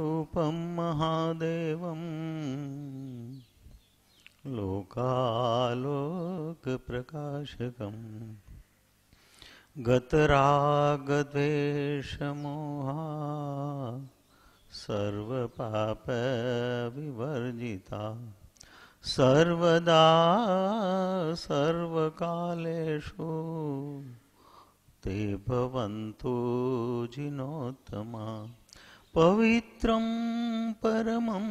रूपं महादेवं लोकालोकप्रकाशकम् गतरागद्वेषमोहा सर्वपापविवर्जिता सर्वदा सर्वकालेषु ते भवन्तु जिनोत्तमा पवित्रं परमं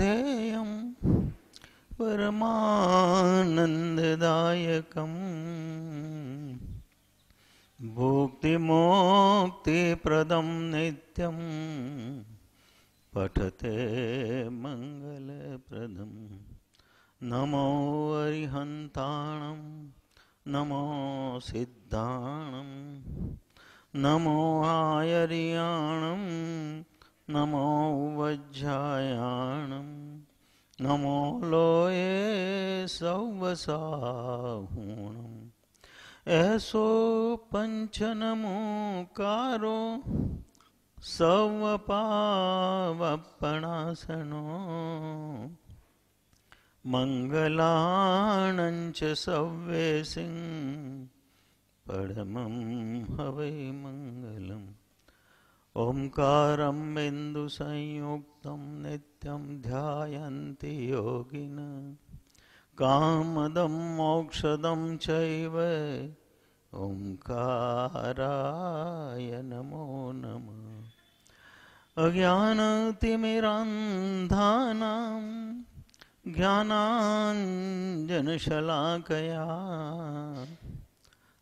ध्येयं परमानन्ददायकम् भुक्तिमोक्तिप्रदं नित्यं पठते मङ्गलप्रदं नमो हरिहन्ताणं नमो सिद्धाणम् नमो आयर्याणं नमो वज्रायाणं नमो लोये सौवसाहूणम् એસો પંચનમુકારો સવપાવપણાસનો મંગલાણં સવ્ય સિંહ परमं हवे मङ्गलम् ओङ्कारं बिन्दुसंयुक्तं नित्यं ध्यायन्ति योगिन कामदं मोक्षदं चैव ओङ्काराय नमो नमः अज्ञानतिमिरान्धानां ज्ञानाञ्जनशलाकया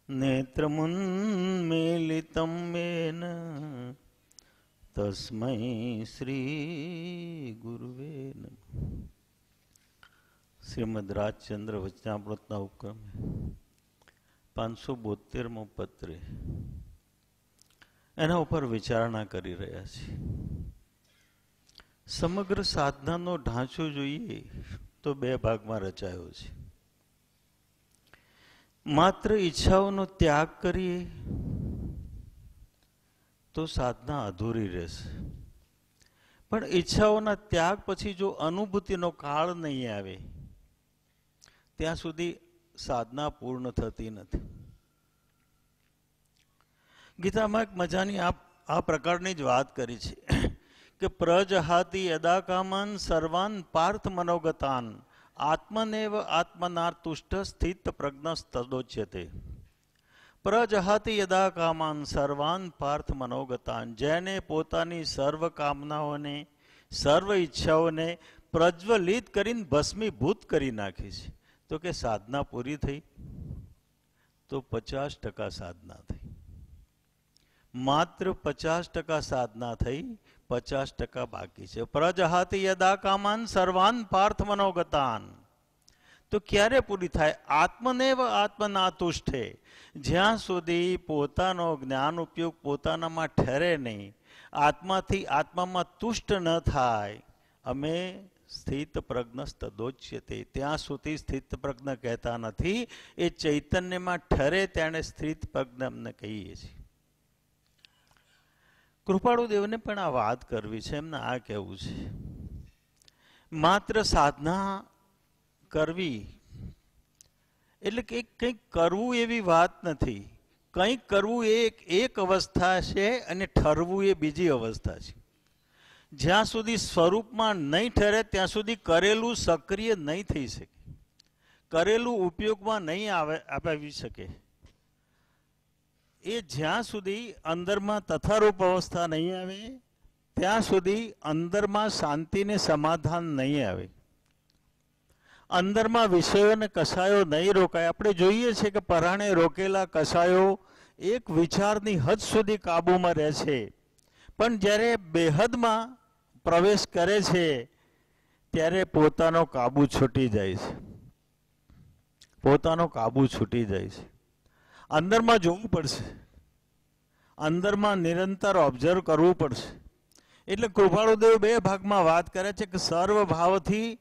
नेत्रमुन्मीलितं મેન तस्मै શ્રી નમઃ શ્રીમદ રાજચંદ્ર વચનામૃતના ઉપક્રમે પાંચસો બોતેરમો પત્રે એના ઉપર વિચારણા કરી રહ્યા છે સમગ્ર સાધનાનો ઢાંચો જોઈએ તો બે ભાગમાં રચાયો છે માત્ર ઈચ્છાઓનો ત્યાગ કરીએ તો સાધના અધૂરી રહેશે પણ ઈચ્છાઓના ત્યાગ પછી જો અનુભૂતિનો કાળ નહીં આવે ત્યાં સુધી સાધના પૂર્ણ થતી નથી ગીતામાં એક મજાની આ આ પ્રકારની જ વાત કરી છે કે પ્રજહાતી યદાકામાન સર્વાન પાર્થ મનોગતાન आत्मनेव आत्मना तुष्ट स्थित प्रज्ञोच्यते प्रजहति यदा कामान सर्वान पार्थ मनोगतान जैने पोता सर्व कामनाओं ने सर्व इच्छाओं ने प्रज्वलित कर भस्मीभूत कर नाखी तो के साधना पूरी थी तो पचास टका साधना थी मचास टका साधना थी પચાસ ટકા બાકી છે પ્રજહાતી યદા કામાન સર્વાન પાર્થ મનોગતાન તો ક્યારે પૂરી થાય આત્મનેવ આત્મનાતુષ્ઠે જ્યાં સુધી પોતાનો જ્ઞાન ઉપયોગ પોતાનામાં ઠરે નહીં આત્માથી આત્મામાં તુષ્ટ ન થાય અમે સ્થિત પ્રજ્ઞ તદોચ્યતે ત્યાં સુધી સ્થિત પ્રજ્ઞ કહેતા નથી એ ચૈતન્યમાં ઠરે તેણે સ્થિત પ્રજ્ઞ અમને કહીએ છીએ કૃપાળુદેવને પણ આ વાત કરવી છે એમને આ કહેવું છે માત્ર સાધના કરવી એટલે કે કંઈક કરવું એવી વાત નથી કંઈક કરવું એ એક અવસ્થા છે અને ઠરવું એ બીજી અવસ્થા છે જ્યાં સુધી સ્વરૂપમાં નહીં ઠરે ત્યાં સુધી કરેલું સક્રિય નહીં થઈ શકે કરેલું ઉપયોગમાં નહીં આવે આવી શકે એ જ્યાં સુધી અંદરમાં તથારૂપ અવસ્થા નહીં આવે ત્યાં સુધી અંદરમાં શાંતિને સમાધાન નહીં આવે અંદરમાં વિષયોને કસાયો નહીં રોકાય આપણે જોઈએ છે કે પરાણે રોકેલા કસાયો એક વિચારની હદ સુધી કાબૂમાં રહે છે પણ જ્યારે બેહદમાં પ્રવેશ કરે છે ત્યારે પોતાનો કાબુ છૂટી જાય છે પોતાનો કાબુ છૂટી જાય છે અંદરમાં જોવું પડશે અંદરમાં નિરંતર ઓબ્ઝર્વ કરવું પડશે એટલે કૃપાળુદેવ બે ભાગમાં વાત કરે છે કે સર્વ ભાવથી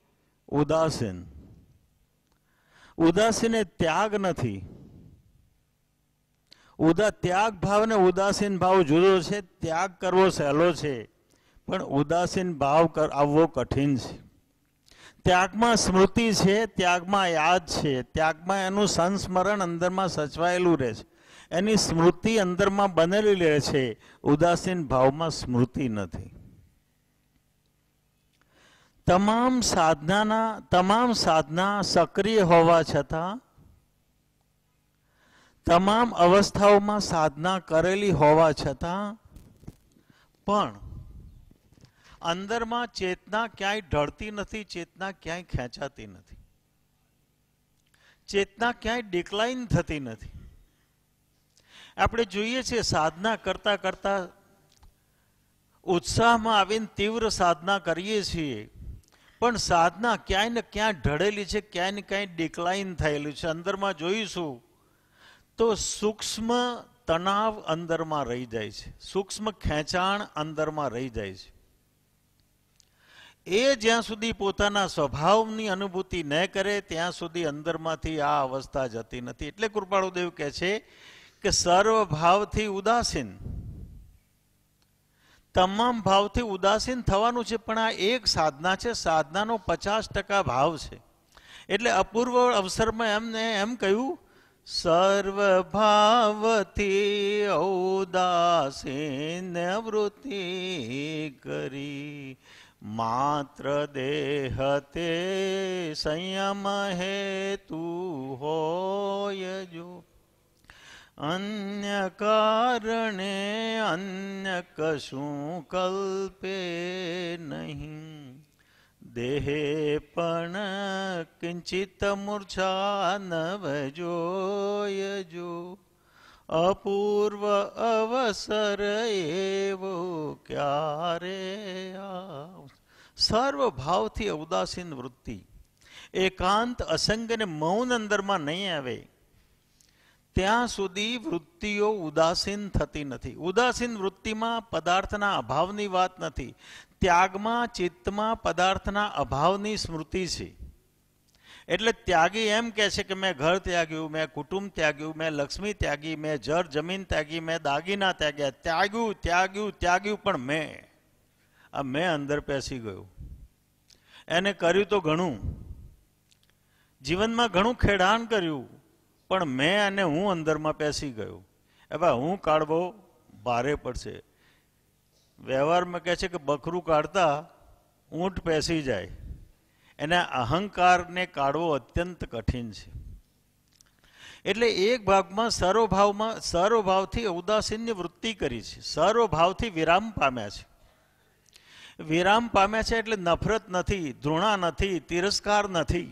ઉદાસીન ઉદાસીન એ ત્યાગ નથી ઉદા ત્યાગ ભાવ ને ઉદાસીન ભાવ જુદો છે ત્યાગ કરવો સહેલો છે પણ ઉદાસીન ભાવ આવવો કઠિન છે ત્યાગમાં સ્મૃતિ છે ત્યાગમાં યાદ છે ત્યાગમાં એનું સંસ્મરણ અંદરમાં સચવાયેલું રહે છે એની સ્મૃતિ અંદરમાં બનેલી રહે છે ઉદાસીન ભાવમાં સ્મૃતિ નથી તમામ સાધનાના તમામ સાધના સક્રિય હોવા છતાં તમામ અવસ્થાઓમાં સાધના કરેલી હોવા છતાં પણ અંદરમાં ચેતના ક્યાંય ઢળતી નથી ચેતના ક્યાંય ખેંચાતી નથી ચેતના ક્યાંય ડિક્લાઇન થતી નથી આપણે જોઈએ છીએ સાધના કરતાં કરતાં ઉત્સાહમાં આવીને તીવ્ર સાધના કરીએ છીએ પણ સાધના ક્યાંય ને ક્યાં ઢળેલી છે ક્યાંય ને ક્યાંય ડિક્લાઇન થયેલું છે અંદરમાં જોઈશું તો સૂક્ષ્મ તણાવ અંદરમાં રહી જાય છે સૂક્ષ્મ ખેંચાણ અંદરમાં રહી જાય છે એ જ્યાં સુધી પોતાના સ્વભાવની અનુભૂતિ ન કરે ત્યાં સુધી અંદરમાંથી આ અવસ્થા જતી નથી એટલે કૃપાળુદેવ કહે છે કે સર્વભાવથી ઉદાસીન તમામ ભાવથી ઉદાસીન થવાનું છે પણ આ એક સાધના છે સાધનાનો પચાસ ટકા ભાવ છે એટલે અપૂર્વ અવસરમાં એમને એમ કહ્યું સર્વભાવથી ઉદાસીન વૃત્તિ કરી માત્ર દેહતે સંયમ હેતુ હોય જો અન્ય કારણે અન્ય કશું કલ્પે નહીં દેહે પણ કિંચિત મૂર્છા જો અપૂર્વ અવસર એવો ક્યારે આવ સર્વ ભાવથી ઉદાસીન વૃત્તિ એકાંત અસંગ અને મૌન અંદરમાં નહીં આવે ત્યાં સુધી વૃત્તિઓ ઉદાસીન થતી નથી ઉદાસીન વૃત્તિમાં પદાર્થના અભાવની વાત નથી ત્યાગમાં ચિત્તમાં પદાર્થના અભાવની સ્મૃતિ છે એટલે ત્યાગી એમ કહે છે કે મેં ઘર ત્યાગ્યું મેં કુટુંબ ત્યાગ્યું મેં લક્ષ્મી ત્યાગી મેં જર જમીન ત્યાગી મેં દાગીના ત્યાગ્યા ત્યાગ્યું ત્યાગ્યું ત્યાગ્યું પણ મેં આ મેં અંદર પેસી ગયો એને કર્યું તો ઘણું જીવનમાં ઘણું ખેડાણ કર્યું પણ મેં અને હું અંદરમાં પેસી ગયો હવે હું કાઢવો ભારે પડશે વ્યવહારમાં કહે છે કે બકરું કાઢતા ઊંટ પેસી જાય એને અહંકારને કાઢવો અત્યંત કઠિન છે એટલે એક ભાગમાં સર્વભાવમાં સર્વભાવથી ઉદાસીનની વૃત્તિ કરી છે સર્વભાવથી વિરામ પામ્યા છે વિરામ પામે છે એટલે નફરત નથી ધૃણા નથી તિરસ્કાર નથી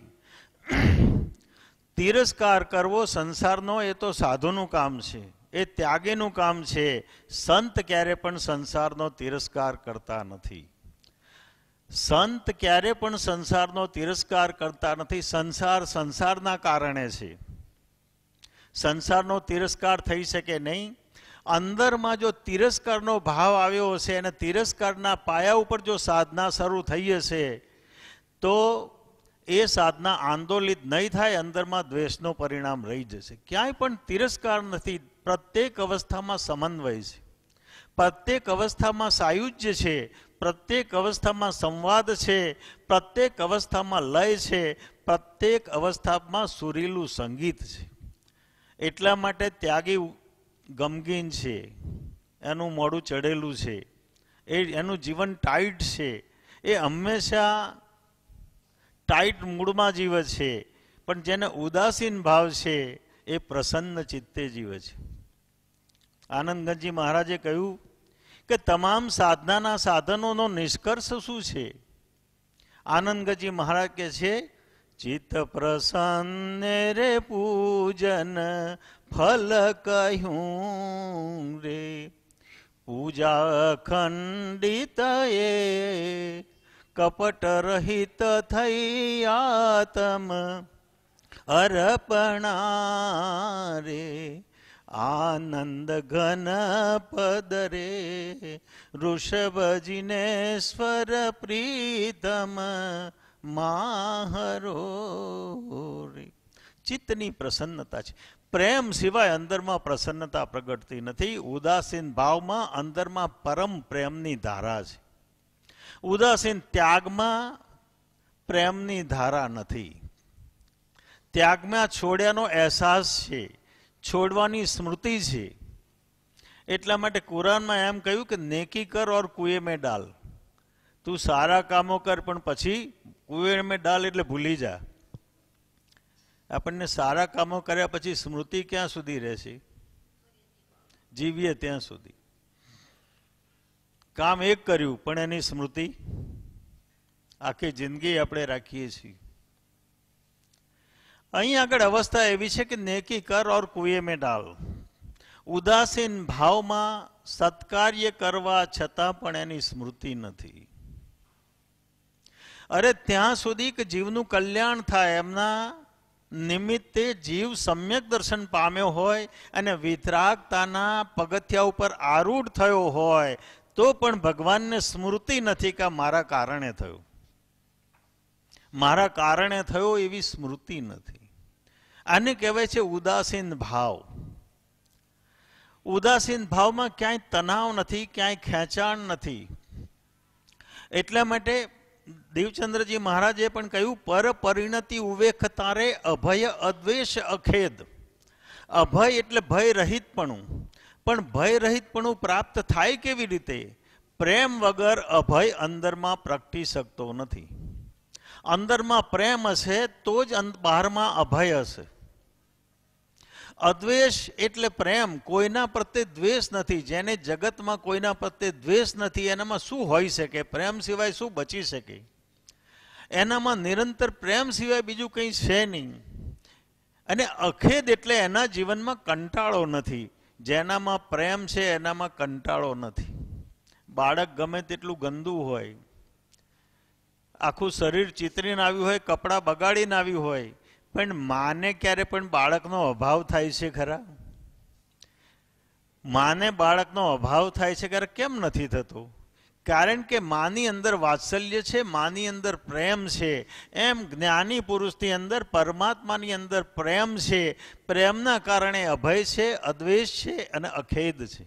તિરસ્કાર કરવો સંસારનો એ તો સાધુનું કામ છે એ ત્યાગીનું કામ છે સંત ક્યારે પણ સંસારનો તિરસ્કાર કરતા નથી સંત ક્યારે પણ સંસારનો તિરસ્કાર કરતા નથી સંસાર સંસારના કારણે છે સંસારનો તિરસ્કાર થઈ શકે નહીં અંદરમાં જો તિરસ્કારનો ભાવ આવ્યો હશે અને તિરસ્કારના પાયા ઉપર જો સાધના શરૂ થઈ હશે તો એ સાધના આંદોલિત નહીં થાય અંદરમાં દ્વેષનો પરિણામ રહી જશે ક્યાંય પણ તિરસ્કાર નથી પ્રત્યેક અવસ્થામાં સમન્વય છે પ્રત્યેક અવસ્થામાં સાયુજ્ય છે પ્રત્યેક અવસ્થામાં સંવાદ છે પ્રત્યેક અવસ્થામાં લય છે પ્રત્યેક અવસ્થામાં સુરીલું સંગીત છે એટલા માટે ત્યાગી ગમગીન છે એનું મોડું ચડેલું છે એ એનું જીવન ટાઈટ છે એ હંમેશા ટાઈટ મૂડમાં જીવે છે પણ જેને ઉદાસીન ભાવ છે એ પ્રસન્ન ચિત્તે જીવે છે આનંદગંજી મહારાજે કહ્યું કે તમામ સાધનાના સાધનોનો નિષ્કર્ષ શું છે આનંદગજી મહારાજ કે છે ચિત્ત પ્રસન્ન રે પૂજન ફલ કહ્યું રે પૂજા ખંડિત એ કપટ રહિત થઈ આતમ અર્પણા રે આનંદ ઘન પદરે ઋષભજીને સ્વર પ્રીતમ માહરો ચિત્તની પ્રસન્નતા છે પ્રેમ સિવાય અંદરમાં પ્રસન્નતા પ્રગટતી નથી ઉદાસીન ભાવમાં અંદરમાં પરમ પ્રેમની ધારા છે ઉદાસીન ત્યાગમાં પ્રેમની ધારા નથી ત્યાગમાં છોડ્યાનો અહેસાસ છે છોડવાની સ્મૃતિ છે એટલા માટે કુરાનમાં એમ કહ્યું કે નેકી કર ઓર કુએ મેં ડાલ તું સારા કામો કર પણ પછી કુવેર મેં ડાલ એટલે ભૂલી જા આપણને સારા કામો કર્યા પછી સ્મૃતિ ક્યાં સુધી રહેશે જીવીએ ત્યાં સુધી કામ એક કર્યું પણ એની સ્મૃતિ આખી જિંદગી આપણે રાખીએ છીએ અહીં આગળ અવસ્થા એવી છે કે નેકી કર ઓર કુએ મેં ડાલ ઉદાસીન ભાવમાં સત્કાર્ય કરવા છતાં પણ એની સ્મૃતિ નથી અરે ત્યાં સુધી કે જીવનું કલ્યાણ થાય એમના નિમિત્તે જીવ સમ્યક દર્શન પામ્યો હોય અને વિતરાગતાના પગથિયા ઉપર આરૂઢ થયો હોય તો પણ ભગવાનને સ્મૃતિ નથી કે મારા કારણે થયું મારા કારણે થયો એવી સ્મૃતિ નથી આને કહેવાય છે ઉદાસીન ભાવ ઉદાસીન ભાવમાં ક્યાંય તણાવ નથી ક્યાંય ખેંચાણ નથી એટલા માટે દેવચંદ્રજી મહારાજે પણ કહ્યું પર પરિણતિ ઉવેખ તારે અભય અદ્વેષ અખેદ અભય એટલે ભય રહિતપણું પણ ભય રહિતપણું પ્રાપ્ત થાય કેવી રીતે પ્રેમ વગર અભય અંદરમાં પ્રગટી શકતો નથી અંદરમાં પ્રેમ હશે તો જ બહારમાં અભય હશે અદ્વેષ એટલે પ્રેમ કોઈના પ્રત્યે દ્વેષ નથી જેને જગતમાં કોઈના પ્રત્યે દ્વેષ નથી એનામાં શું હોઈ શકે પ્રેમ સિવાય શું બચી શકે એનામાં નિરંતર પ્રેમ સિવાય બીજું કંઈ છે નહીં અને અખેદ એટલે એના જીવનમાં કંટાળો નથી જેનામાં પ્રેમ છે એનામાં કંટાળો નથી બાળક ગમે તેટલું ગંદું હોય આખું શરીર ચિતરીને આવ્યું હોય કપડાં બગાડીને આવ્યું હોય પણ માને ક્યારે પણ બાળકનો અભાવ થાય છે ખરા માને બાળકનો અભાવ થાય છે ક્યારે કેમ નથી થતો કારણ કે માની અંદર વાત્સલ્ય છે માની અંદર પ્રેમ છે એમ જ્ઞાની પુરુષની અંદર પરમાત્માની અંદર પ્રેમ છે પ્રેમના કારણે અભય છે અદ્વેષ છે અને અખેદ છે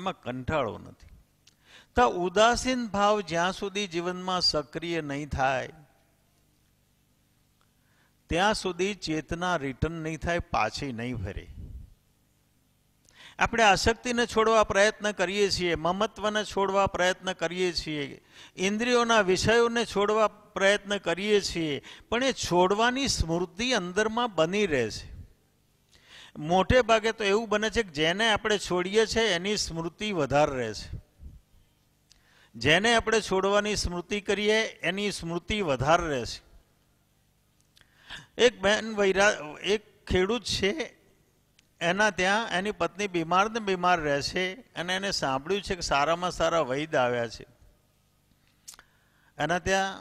એમાં કંઠાળો નથી તો ઉદાસીન ભાવ જ્યાં સુધી જીવનમાં સક્રિય નહીં થાય ત્યાં સુધી ચેતના રિટર્ન નહીં થાય પાછી નહીં ભરે આપણે આસક્તિને છોડવા પ્રયત્ન કરીએ છીએ મમત્વને છોડવા પ્રયત્ન કરીએ છીએ ઇન્દ્રિયોના વિષયોને છોડવા પ્રયત્ન કરીએ છીએ પણ એ છોડવાની સ્મૃતિ અંદરમાં બની રહે છે મોટે ભાગે તો એવું બને છે કે જેને આપણે છોડીએ છીએ એની સ્મૃતિ વધારે રહે છે જેને આપણે છોડવાની સ્મૃતિ કરીએ એની સ્મૃતિ વધારે રહે છે એક બહેન વૈરા એક ખેડૂત છે એના ત્યાં એની પત્ની બીમાર ને બીમાર રહેશે અને એને સાંભળ્યું છે કે સારામાં સારા વૈદ આવ્યા છે એના ત્યાં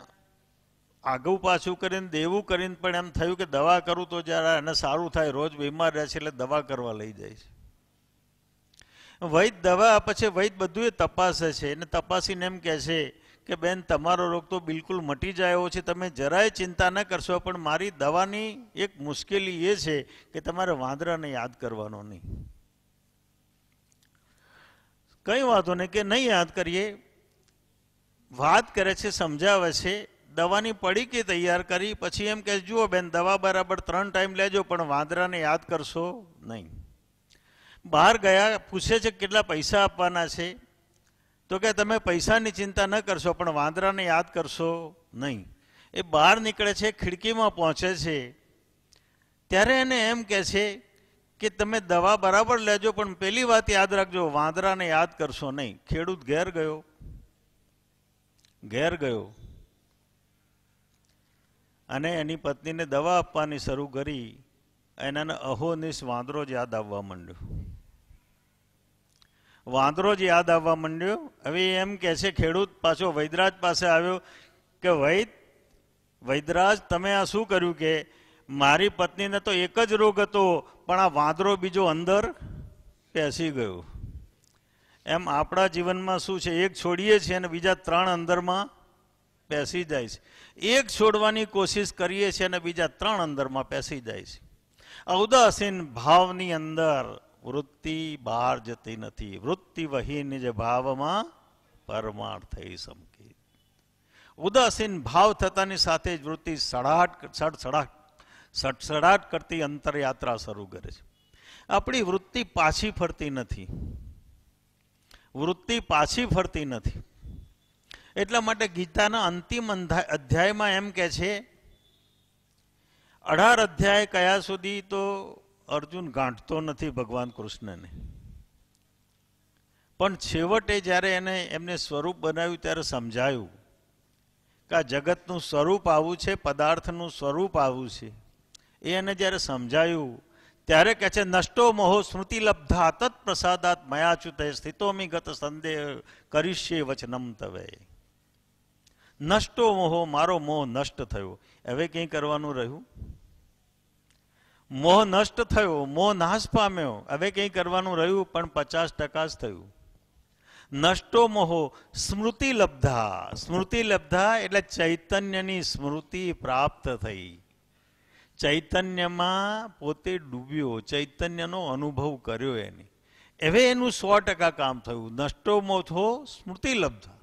આગું પાછું કરીને દેવું કરીને પણ એમ થયું કે દવા કરું તો જ્યારે એને સારું થાય રોજ બીમાર રહે છે એટલે દવા કરવા લઈ જાય છે વૈદ દવા પછી વૈદ બધું એ તપાસે છે અને તપાસીને એમ કહે છે કે બેન તમારો રોગ તો બિલકુલ મટી જાયો છે તમે જરાય ચિંતા ન કરશો પણ મારી દવાની એક મુશ્કેલી એ છે કે તમારે વાંદરાને યાદ કરવાનો નહીં કંઈ વાંધો નહીં કે નહીં યાદ કરીએ વાત કરે છે સમજાવે છે દવાની પડીકી તૈયાર કરી પછી એમ કે જુઓ બેન દવા બરાબર ત્રણ ટાઈમ લેજો પણ વાંદરાને યાદ કરશો નહીં બહાર ગયા પૂછે છે કેટલા પૈસા આપવાના છે તો કે તમે પૈસાની ચિંતા ન કરશો પણ વાંદરાને યાદ કરશો નહીં એ બહાર નીકળે છે ખિડકીમાં પહોંચે છે ત્યારે એને એમ કહે છે કે તમે દવા બરાબર લેજો પણ પહેલી વાત યાદ રાખજો વાંદરાને યાદ કરશો નહીં ખેડૂત ઘેર ગયો ઘેર ગયો અને એની પત્નીને દવા આપવાની શરૂ કરી એનાને અહોનિશ વાંદરો જ યાદ આવવા માંડ્યો વાંદરો જ યાદ આવવા માંડ્યો હવે એમ કહે છે ખેડૂત પાછો વૈદરાજ પાસે આવ્યો કે વૈદ વૈદરાજ તમે આ શું કર્યું કે મારી પત્નીને તો એક જ રોગ હતો પણ આ વાંદરો બીજો અંદર પેસી ગયો એમ આપણા જીવનમાં શું છે એક છોડીએ છીએ અને બીજા ત્રણ અંદરમાં બેસી જાય છે એક છોડવાની કોશિશ કરીએ છીએ અને બીજા ત્રણ અંદરમાં પેસી જાય છે ઉદાસીન ભાવની અંદર વૃત્તિ બહાર જતી નથી વૃત્તિ વહી નિજ ભાવમાં પરમાર્થ એ સમકી ઉદાસીન ભાવ થતાની સાથે જ વૃત્તિ સડાટ સડસડાટ સડસડાટ કરતી અંતરયાત્રા શરૂ કરે છે આપણી વૃત્તિ પાછી ફરતી નથી વૃત્તિ પાછી ફરતી નથી એટલા માટે ગીતાના અંતિમ અધ્યાયમાં એમ કે છે અઢાર અધ્યાય કયા સુધી તો અર્જુન ગાંઠતો નથી ભગવાન કૃષ્ણને પણ છેવટે જ્યારે એને એમને સ્વરૂપ બનાવ્યું ત્યારે સમજાયું કે આ જગતનું સ્વરૂપ આવું છે પદાર્થનું સ્વરૂપ આવું છે એ એને જ્યારે સમજાયું ત્યારે કહે છે નષ્ટો મોહો સ્મૃતિલબ્ધા તત્ પ્રસાદાત મયાચ્યુતે સ્થિતોમી ગત સંદેહ કરીશ્ય વચનમ તવે નષ્ટો મોહો મારો મોહ નષ્ટ થયો હવે કંઈ કરવાનું રહ્યું મોહ નષ્ટ થયો મોહ નાશ પામ્યો હવે કંઈ કરવાનું રહ્યું પણ પચાસ ટકા જ થયું નષ્ટો મોહો સ્મૃતિ લબ્ધા સ્મૃતિ લબ્ધા એટલે ચૈતન્યની સ્મૃતિ પ્રાપ્ત થઈ ચૈતન્યમાં પોતે ડૂબ્યો ચૈતન્યનો અનુભવ કર્યો એની હવે એનું સો ટકા કામ થયું નષ્ટો મોથો સ્મૃતિ લબ્ધા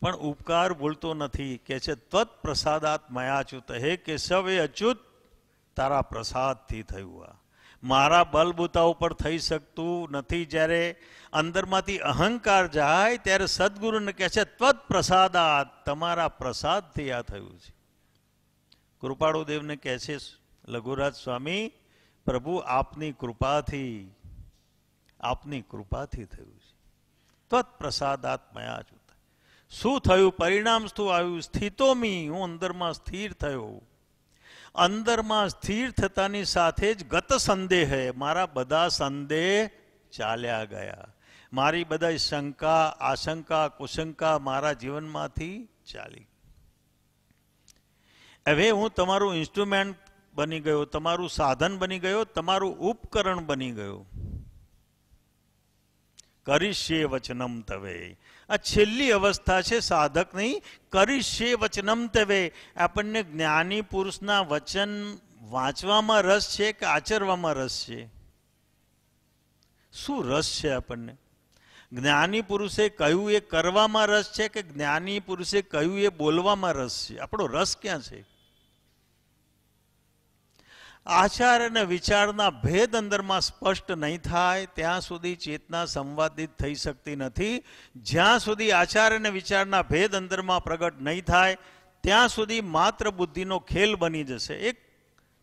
પણ ઉપકાર ભૂલતો નથી કે છે તત્પ્રસાદાત હે કે સવે અચ્યુત તારા પ્રસાદથી થયું આ મારા બલબૂતા ઉપર થઈ શકતું નથી જ્યારે અંદરમાંથી અહંકાર જાય ત્યારે સદગુરુને કહે છે ત્વત પ્રસાદા તમારા પ્રસાદથી આ થયું છે કૃપાળુદેવને કહે છે લઘુરાજ સ્વામી પ્રભુ આપની કૃપાથી આપની કૃપાથી થયું છે ત્વત પ્રસાદાત મયા છું શું થયું પરિણામ શું આવ્યું સ્થિતોમી હું અંદરમાં સ્થિર થયો અંદરમાં સ્થિર થતાની સાથે જ ગત સંદેહ મારા બધા સંદેહ ચાલ્યા ગયા મારી બધા શંકા આશંકા કુશંકા મારા જીવનમાંથી ચાલી હવે હું તમારું ઇન્સ્ટ્રુમેન્ટ બની ગયો તમારું સાધન બની ગયો તમારું ઉપકરણ બની ગયું કરીશે વચનમ તવે આ છેલ્લી અવસ્થા છે સાધક સાધકની કરીશે વચનમ તવે આપણને જ્ઞાની પુરુષના વચન વાંચવામાં રસ છે કે આચરવામાં રસ છે શું રસ છે આપણને જ્ઞાની પુરુષે કહ્યું એ કરવામાં રસ છે કે જ્ઞાની પુરુષે કહ્યું એ બોલવામાં રસ છે આપણો રસ ક્યાં છે આચાર અને વિચારના ભેદ અંદરમાં સ્પષ્ટ નહીં થાય ત્યાં સુધી ચેતના સંવાદિત થઈ શકતી નથી જ્યાં સુધી આચાર અને વિચારના ભેદ અંદરમાં પ્રગટ નહીં થાય ત્યાં સુધી માત્ર બુદ્ધિનો ખેલ બની જશે એક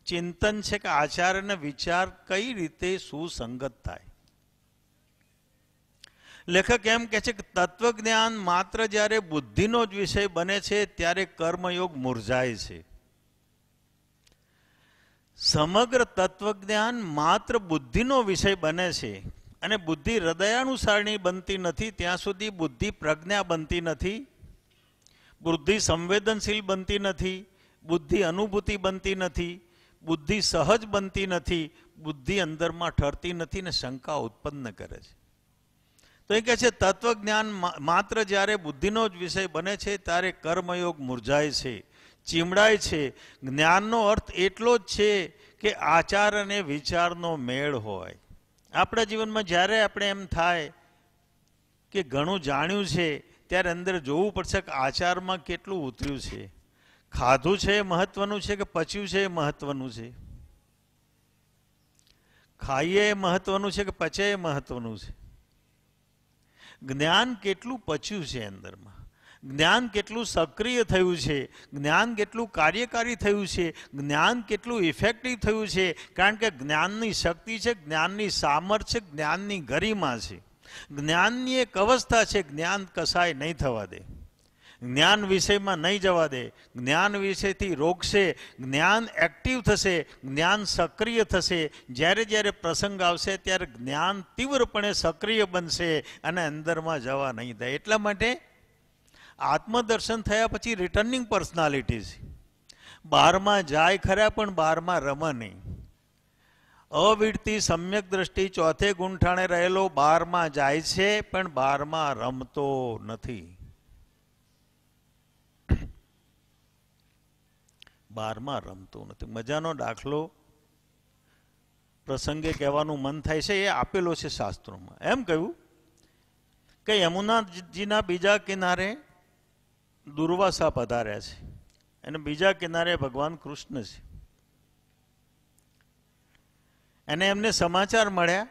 ચિંતન છે કે આચાર અને વિચાર કઈ રીતે સુસંગત થાય લેખક એમ કે છે કે તત્વજ્ઞાન માત્ર જ્યારે બુદ્ધિનો જ વિષય બને છે ત્યારે કર્મયોગ મુરઝાય છે સમગ્ર તત્વજ્ઞાન માત્ર બુદ્ધિનો વિષય બને છે અને બુદ્ધિ હૃદયાનુસારણી બનતી નથી ત્યાં સુધી બુદ્ધિ પ્રજ્ઞા બનતી નથી બુદ્ધિ સંવેદનશીલ બનતી નથી બુદ્ધિ અનુભૂતિ બનતી નથી બુદ્ધિ સહજ બનતી નથી બુદ્ધિ અંદરમાં ઠરતી નથી ને શંકા ઉત્પન્ન કરે છે તો એ કહે છે તત્વજ્ઞાન માત્ર જ્યારે બુદ્ધિનો જ વિષય બને છે ત્યારે કર્મયોગ મુરઝાય છે ચીમડાય છે જ્ઞાનનો અર્થ એટલો જ છે કે આચાર અને વિચારનો મેળ હોય આપણા જીવનમાં જ્યારે આપણે એમ થાય કે ઘણું જાણ્યું છે ત્યારે અંદર જોવું પડશે કે આચારમાં કેટલું ઉતર્યું છે ખાધું છે એ મહત્વનું છે કે પચ્યું છે એ મહત્વનું છે ખાઈએ એ મહત્વનું છે કે પચે એ મહત્વનું છે જ્ઞાન કેટલું પચ્યું છે અંદરમાં જ્ઞાન કેટલું સક્રિય થયું છે જ્ઞાન કેટલું કાર્યકારી થયું છે જ્ઞાન કેટલું ઇફેક્ટિવ થયું છે કારણ કે જ્ઞાનની શક્તિ છે જ્ઞાનની સામર્થ્ય જ્ઞાનની ગરિમા છે જ્ઞાનની એક અવસ્થા છે જ્ઞાન કસાય નહીં થવા દે જ્ઞાન વિષયમાં નહીં જવા દે જ્ઞાન વિષયથી રોકશે જ્ઞાન એક્ટિવ થશે જ્ઞાન સક્રિય થશે જ્યારે જ્યારે પ્રસંગ આવશે ત્યારે જ્ઞાન તીવ્રપણે સક્રિય બનશે અને અંદરમાં જવા નહીં દે એટલા માટે આત્મદર્શન થયા પછી રિટર્નિંગ પર્સનાલિટીઝ બારમાં જાય ખરા પણ બારમાં રમે નહીં અવિડતી સમ્યક દ્રષ્ટિ ચોથે ગુંઠાણે રહેલો બારમાં જાય છે પણ બારમાં રમતો નથી બારમાં રમતો નથી મજાનો દાખલો પ્રસંગે કહેવાનું મન થાય છે એ આપેલો છે શાસ્ત્રોમાં એમ કહ્યું કે યમુનાજીના બીજા કિનારે દુર્વાસા પધાર્યા છે અને બીજા કિનારે ભગવાન કૃષ્ણ છે અને એમને સમાચાર મળ્યા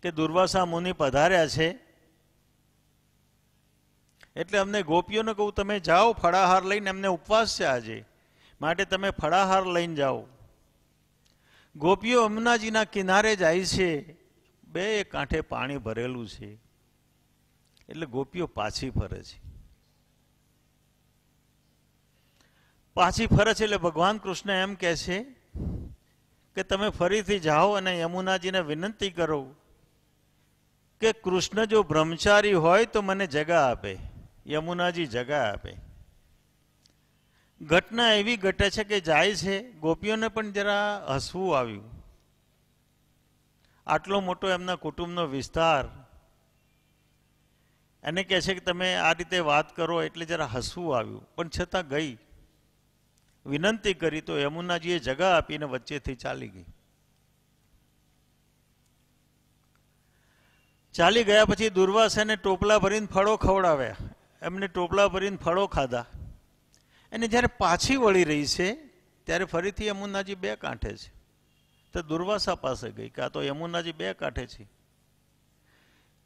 કે દુર્વાસા મુનિ પધાર્યા છે એટલે અમને ગોપીઓને કહું તમે જાઓ ફળાહાર લઈને એમને ઉપવાસ છે આજે માટે તમે ફળાહાર લઈને જાઓ ગોપીઓ અમનાજીના કિનારે જાય છે બે કાંઠે પાણી ભરેલું છે એટલે ગોપીઓ પાછી ફરે છે પાછી ફરે છે એટલે ભગવાન કૃષ્ણ એમ કહે છે કે તમે ફરીથી જાઓ અને યમુનાજીને વિનંતી કરો કે કૃષ્ણ જો બ્રહ્મચારી હોય તો મને જગા આપે યમુનાજી જગા આપે ઘટના એવી ઘટે છે કે જાય છે ગોપીઓને પણ જરા હસવું આવ્યું આટલો મોટો એમના કુટુંબનો વિસ્તાર એને કહે છે કે તમે આ રીતે વાત કરો એટલે જરા હસવું આવ્યું પણ છતાં ગઈ વિનંતી કરી તો યમુનાજીએ જગા આપીને વચ્ચેથી ચાલી ગઈ ચાલી ગયા પછી દુર્વાસાને ટોપલા ભરીને ફળો ખવડાવ્યા એમને ટોપલા ભરીને ફળો ખાધા એને જ્યારે પાછી વળી રહી છે ત્યારે ફરીથી યમુનાજી બે કાંઠે છે તો દુર્વાસા પાસે ગઈ કાં તો યમુનાજી બે કાંઠે છે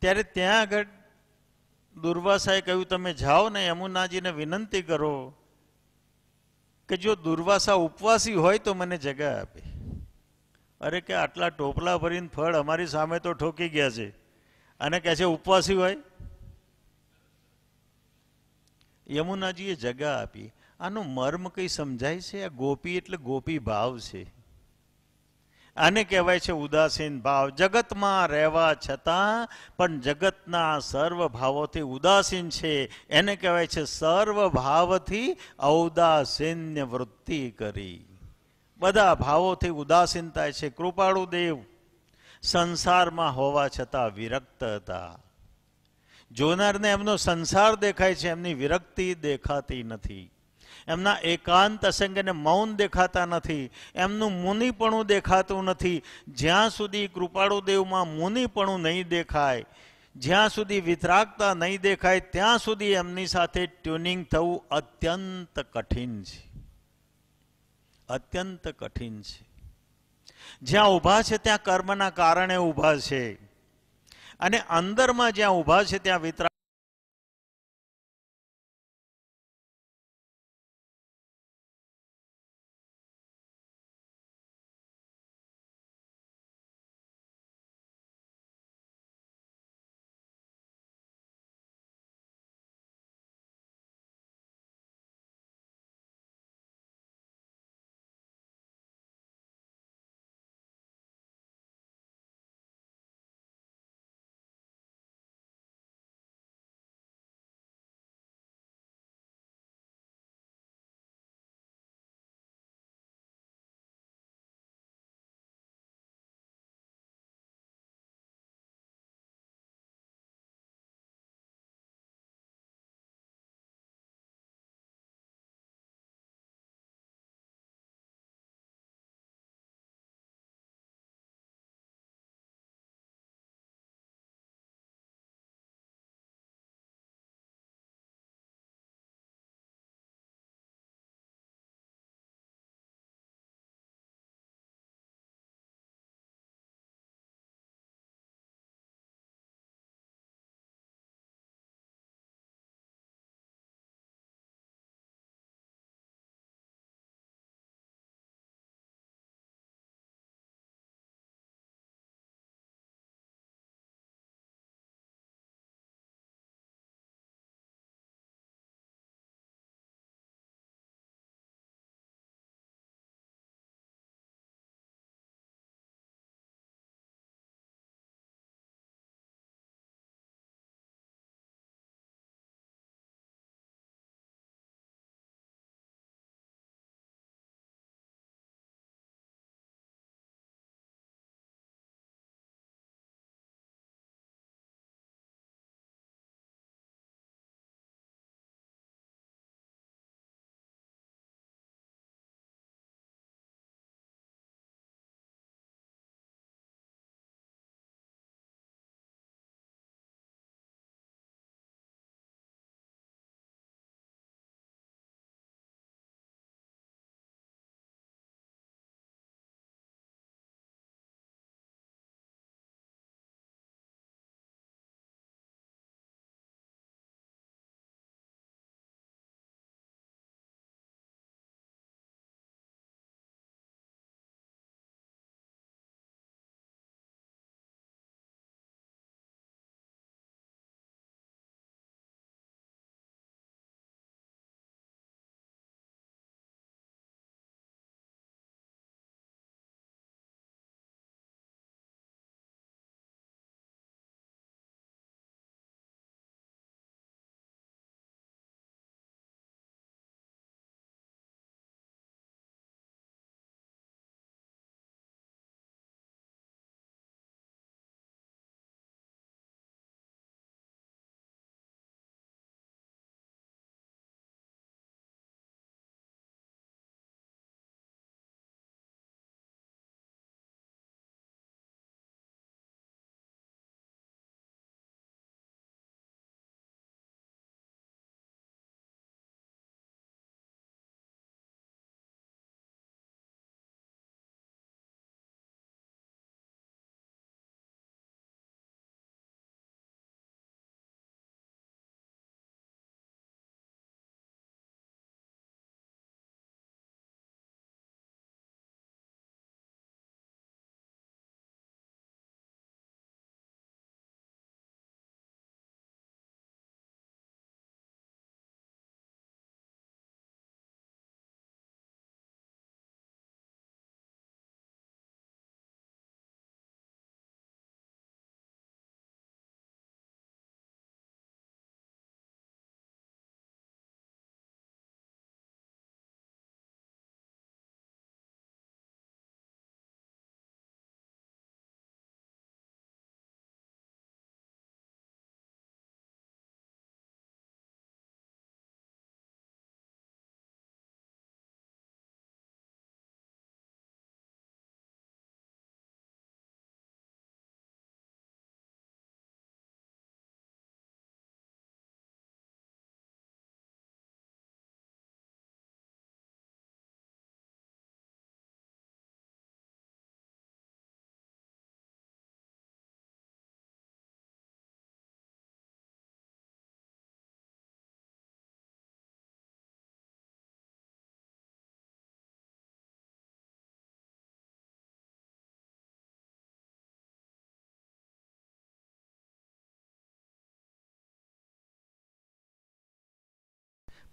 ત્યારે ત્યાં આગળ દુર્વાસાએ કહ્યું તમે જાઓ ને યમુનાજીને વિનંતી કરો કે જો દુર્વાસા ઉપવાસી હોય તો મને જગા આપે અરે કે આટલા ટોપલા ભરીને ફળ અમારી સામે તો ઠોકી ગયા છે અને કહે છે ઉપવાસી હોય યમુનાજીએ જગા આપી આનું મર્મ કંઈ સમજાય છે આ ગોપી એટલે ગોપી ભાવ છે આને કહેવાય છે ઉદાસીન ભાવ જગતમાં રહેવા છતાં પણ જગતના સર્વ ભાવોથી ઉદાસીન છે એને કહેવાય છે સર્વ ભાવથી ઔદાસીન્ય વૃત્તિ કરી બધા ભાવોથી ઉદાસીનતા છે કૃપાળુ દેવ સંસારમાં હોવા છતાં વિરક્ત હતા જોનારને એમનો સંસાર દેખાય છે એમની વિરક્તિ દેખાતી નથી એમના એકાંત સંગને મૌન દેખાતા નથી એમનું મુનિપણું દેખાતું નથી જ્યાં સુધી કૃપાળુદેવમાં મુનિપણું નહીં દેખાય જ્યાં સુધી વિતરાગતા નહીં દેખાય ત્યાં સુધી એમની સાથે ટ્યુનિંગ થવું અત્યંત કઠિન છે અત્યંત કઠિન છે જ્યાં ઊભા છે ત્યાં કર્મના કારણે ઊભા છે અને અંદરમાં જ્યાં ઊભા છે ત્યાં વિતરાગ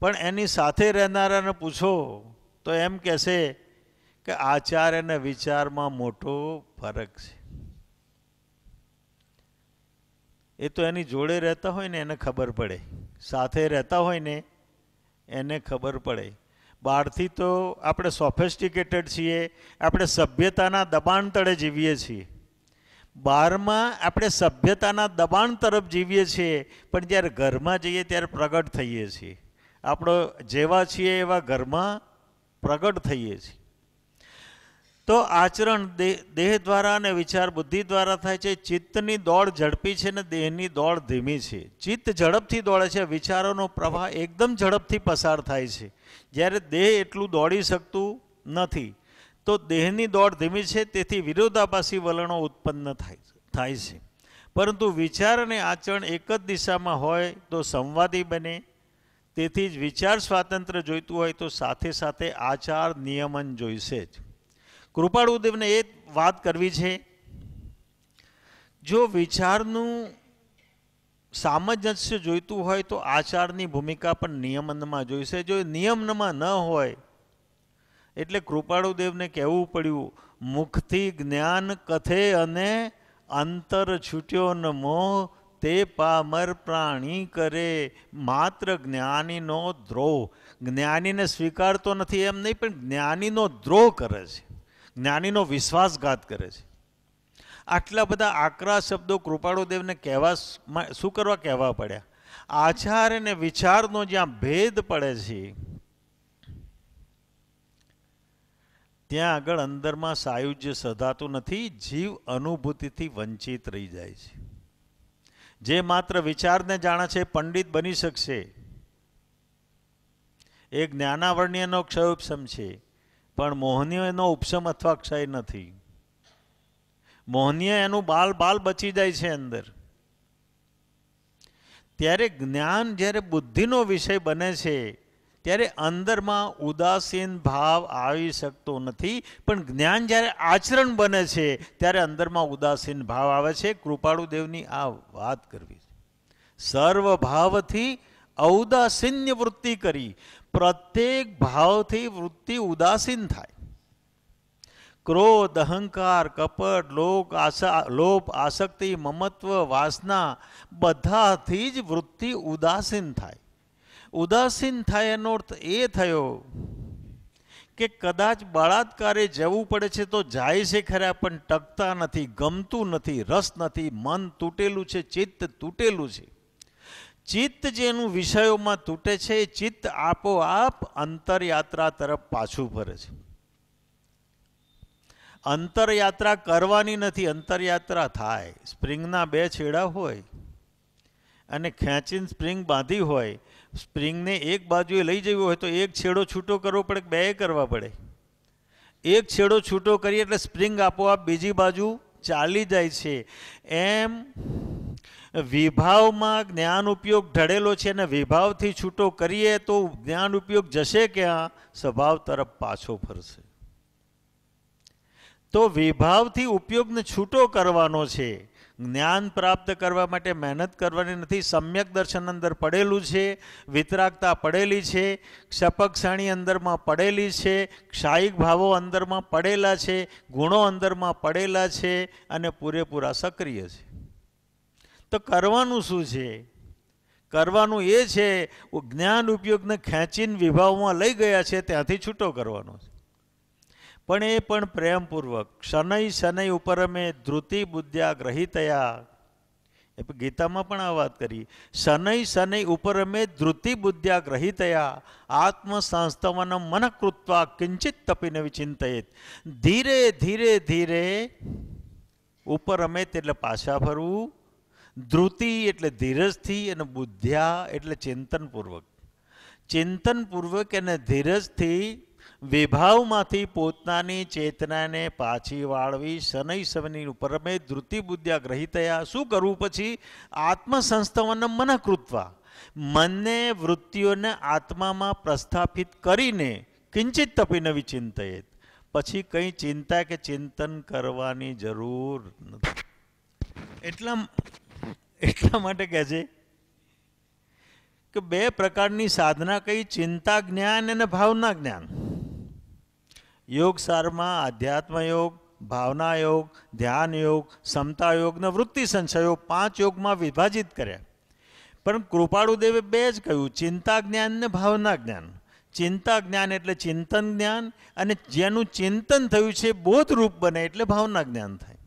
પણ એની સાથે રહેનારાને પૂછો તો એમ કહેશે કે આચાર અને વિચારમાં મોટો ફરક છે એ તો એની જોડે રહેતા હોય ને એને ખબર પડે સાથે રહેતા હોય ને એને ખબર પડે બહારથી તો આપણે સોફેસ્ટિકેટેડ છીએ આપણે સભ્યતાના દબાણ તળે જીવીએ છીએ બહારમાં આપણે સભ્યતાના દબાણ તરફ જીવીએ છીએ પણ જ્યારે ઘરમાં જઈએ ત્યારે પ્રગટ થઈએ છીએ આપણો જેવા છીએ એવા ઘરમાં પ્રગટ થઈએ છીએ તો આચરણ દેહ દ્વારા અને વિચાર બુદ્ધિ દ્વારા થાય છે ચિત્તની દોડ ઝડપી છે ને દેહની દોડ ધીમી છે ચિત્ત ઝડપથી દોડે છે વિચારોનો પ્રવાહ એકદમ ઝડપથી પસાર થાય છે જ્યારે દેહ એટલું દોડી શકતું નથી તો દેહની દોડ ધીમી છે તેથી વિરોધાભાસી વલણો ઉત્પન્ન થાય થાય છે પરંતુ વિચાર અને આચરણ એક જ દિશામાં હોય તો સંવાદી બને તેથી જ વિચાર સ્વાતંત્ર્ય જોઈતું હોય તો સાથે સાથે આચાર નિયમન જોઈશે જ કૃપાળુદેવને એ વાત કરવી છે જો વિચારનું સામંજસ્ય જોઈતું હોય તો આચારની ભૂમિકા પણ નિયમનમાં જોઈશે જો નિયમનમાં ન હોય એટલે કૃપાળુદેવને કહેવું પડ્યું મુખથી જ્ઞાન કથે અને અંતર છૂટ્યો ન મોહ તે પામર પ્રાણી કરે માત્ર જ્ઞાનીનો દ્રોહ જ્ઞાનીને સ્વીકારતો નથી એમ નહીં પણ જ્ઞાનીનો દ્રોહ કરે છે જ્ઞાનીનો વિશ્વાસઘાત કરે છે આટલા બધા આકરા શબ્દો કૃપાળુદેવને કહેવા શું કરવા કહેવા પડ્યા આચાર અને વિચારનો જ્યાં ભેદ પડે છે ત્યાં આગળ અંદરમાં સાયુજ્ય સધાતું નથી જીવ અનુભૂતિથી વંચિત રહી જાય છે જે માત્ર વિચારને જાણે છે પંડિત બની શકશે એ જ્ઞાનાવર્ણ્યનો ક્ષય ઉપશમ છે પણ મોહનીયનો ઉપશમ અથવા ક્ષય નથી મોહનીય એનું બાલ બાલ બચી જાય છે અંદર ત્યારે જ્ઞાન જ્યારે બુદ્ધિનો વિષય બને છે ત્યારે અંદરમાં ઉદાસીન ભાવ આવી શકતો નથી પણ જ્ઞાન જ્યારે આચરણ બને છે ત્યારે અંદરમાં ઉદાસીન ભાવ આવે છે કૃપાળુદેવની આ વાત કરવી સર્વ ભાવથી ઔદાસીન્ય વૃત્તિ કરી પ્રત્યેક ભાવથી વૃત્તિ ઉદાસીન થાય ક્રોધ અહંકાર કપટ લોક આશા લોપ આસક્તિ મમત્વ વાસના બધાથી જ વૃત્તિ ઉદાસીન થાય ઉદાસીન થાય એનો અર્થ એ થયો કે કદાચ બળાત્કારે જવું પડે છે તો જાય છે ખરા પણ ટકતા નથી ગમતું નથી રસ નથી મન તૂટેલું છે ચિત્ત તૂટેલું છે ચિત્ત જેનું વિષયોમાં તૂટે છે એ ચિત્ત આપોઆપ અંતરયાત્રા તરફ પાછું ફરે છે અંતરયાત્રા કરવાની નથી અંતરયાત્રા થાય સ્પ્રિંગના બે છેડા હોય અને ખેંચીને સ્પ્રિંગ બાંધી હોય સ્પ્રિંગને એક બાજુએ લઈ જવી હોય તો એક છેડો છૂટો કરવો પડે બે કરવા પડે એક છેડો છૂટો કરીએ એટલે સ્પ્રિંગ આપોઆપ બીજી બાજુ ચાલી જાય છે એમ વિભાવમાં જ્ઞાન ઉપયોગ ઢળેલો છે અને વિભાવથી છૂટો કરીએ તો જ્ઞાન ઉપયોગ જશે ક્યાં સ્વભાવ તરફ પાછો ફરશે તો વિભાવથી ઉપયોગને છૂટો કરવાનો છે જ્ઞાન પ્રાપ્ત કરવા માટે મહેનત કરવાની નથી સમ્યક દર્શન અંદર પડેલું છે વિતરાગતા પડેલી છે ક્ષપકક્ષાણી અંદરમાં પડેલી છે ક્ષાયિક ભાવો અંદરમાં પડેલા છે ગુણો અંદરમાં પડેલા છે અને પૂરેપૂરા સક્રિય છે તો કરવાનું શું છે કરવાનું એ છે જ્ઞાન ઉપયોગને ખેંચીને વિભાવમાં લઈ ગયા છે ત્યાંથી છૂટો કરવાનો છે પણ એ પણ પ્રેમપૂર્વક શનૈ શનૈ ઉપર અમે ધ્રુતિ બુદ્ધ્યા ગ્રહિતયા એ ગીતામાં પણ આ વાત કરી શનૈ શનૈ ઉપર અમે ધ્રુતિ બુદ્ધ્યા ગ્રહિતયા આત્મ સંસ્થવન મન કૃત્વા કિંચિત તપીને વિચિંતિત ધીરે ધીરે ધીરે ઉપર અમે તેટલે પાછા ફરવું ધ્રુતિ એટલે ધીરજથી અને બુદ્ધ્યા એટલે ચિંતનપૂર્વક ચિંતનપૂર્વક એને ધીરજથી વિભાવમાંથી પોતાની ચેતનાને પાછી વાળવી શનૈ શવની ઉપરમે ગ્રહી થયા શું કરવું પછી આત્મસંસ્થવનમ મનકૃત્વા મનને વૃત્તિઓને આત્મામાં પ્રસ્થાપિત કરીને કિંચિત તપીને વિચિંતયત પછી કંઈ ચિંતા કે ચિંતન કરવાની જરૂર નથી એટલા એટલા માટે કહે છે કે બે પ્રકારની સાધના કઈ ચિંતા જ્ઞાન અને ભાવના જ્ઞાન યોગસારમાં આધ્યાત્મયોગ ભાવના યોગ ધ્યાન યોગ ક્ષમતા યોગને વૃત્તિ સંશયોગ પાંચ યોગમાં વિભાજિત કર્યા પણ કૃપાળુદેવે બે જ કહ્યું ચિંતા જ્ઞાન ને ભાવના જ્ઞાન ચિંતા જ્ઞાન એટલે ચિંતન જ્ઞાન અને જેનું ચિંતન થયું છે બોધરૂપ બને એટલે ભાવના જ્ઞાન થાય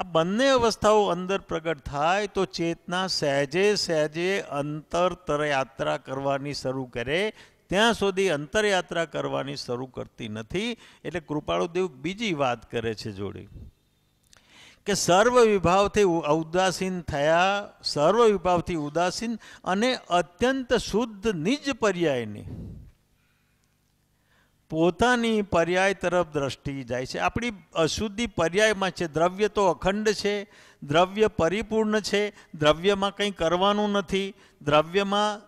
આ બંને અવસ્થાઓ અંદર પ્રગટ થાય તો ચેતના સહેજે સહેજે અંતર તરયાત્રા કરવાની શરૂ કરે ત્યાં સુધી અંતરયાત્રા કરવાની શરૂ કરતી નથી એટલે કૃપાળુદેવ બીજી વાત કરે છે જોડી કે સર્વ વિભાવથી ઉદાસીન થયા સર્વ વિભાવથી ઉદાસીન અને અત્યંત શુદ્ધ નિજ પર્યાયની પોતાની પર્યાય તરફ દ્રષ્ટિ જાય છે આપણી અશુદ્ધિ પર્યાયમાં છે દ્રવ્ય તો અખંડ છે દ્રવ્ય પરિપૂર્ણ છે દ્રવ્યમાં કંઈ કરવાનું નથી દ્રવ્યમાં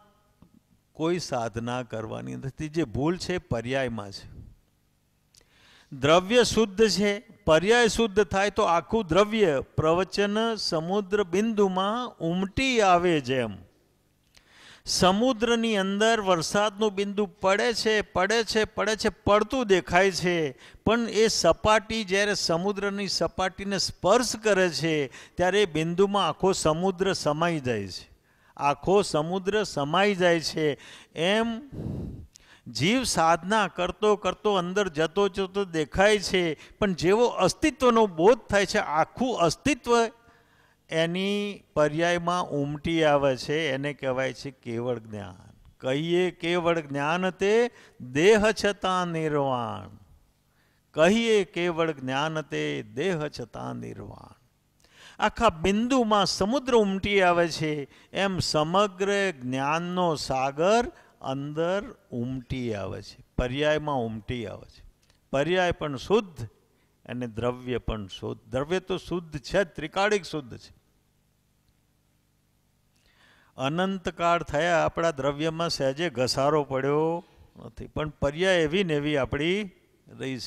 કોઈ સાધના કરવાની નથી જે ભૂલ છે પર્યાયમાં છે દ્રવ્ય શુદ્ધ છે પર્યાય શુદ્ધ થાય તો આખું દ્રવ્ય પ્રવચન સમુદ્ર બિંદુમાં ઉમટી આવે જેમ સમુદ્રની અંદર વરસાદનું બિંદુ પડે છે પડે છે પડે છે પડતું દેખાય છે પણ એ સપાટી જ્યારે સમુદ્રની સપાટીને સ્પર્શ કરે છે ત્યારે બિંદુમાં આખો સમુદ્ર સમાઈ જાય છે આખો સમુદ્ર સમાઈ જાય છે એમ જીવ સાધના કરતો કરતો અંદર જતો જતો દેખાય છે પણ જેવો અસ્તિત્વનો બોધ થાય છે આખું અસ્તિત્વ એની પર્યાયમાં ઉમટી આવે છે એને કહેવાય છે કેવળ જ્ઞાન કહીએ કેવળ જ્ઞાન તે દેહ છતાં નિર્વાણ કહીએ કેવળ જ્ઞાન તે દેહ છતાં નિર્વાણ આખા બિંદુમાં સમુદ્ર ઉમટી આવે છે એમ સમગ્ર જ્ઞાનનો સાગર અંદર ઉમટી આવે છે પર્યાયમાં ઉમટી આવે છે પર્યાય પણ શુદ્ધ અને દ્રવ્ય પણ શુદ્ધ દ્રવ્ય તો શુદ્ધ છે ત્રિકાળિક શુદ્ધ છે અનંતકાળ થયા આપણા દ્રવ્યમાં સહેજે ઘસારો પડ્યો નથી પણ પર્યાય એવી ને એવી આપણી રહી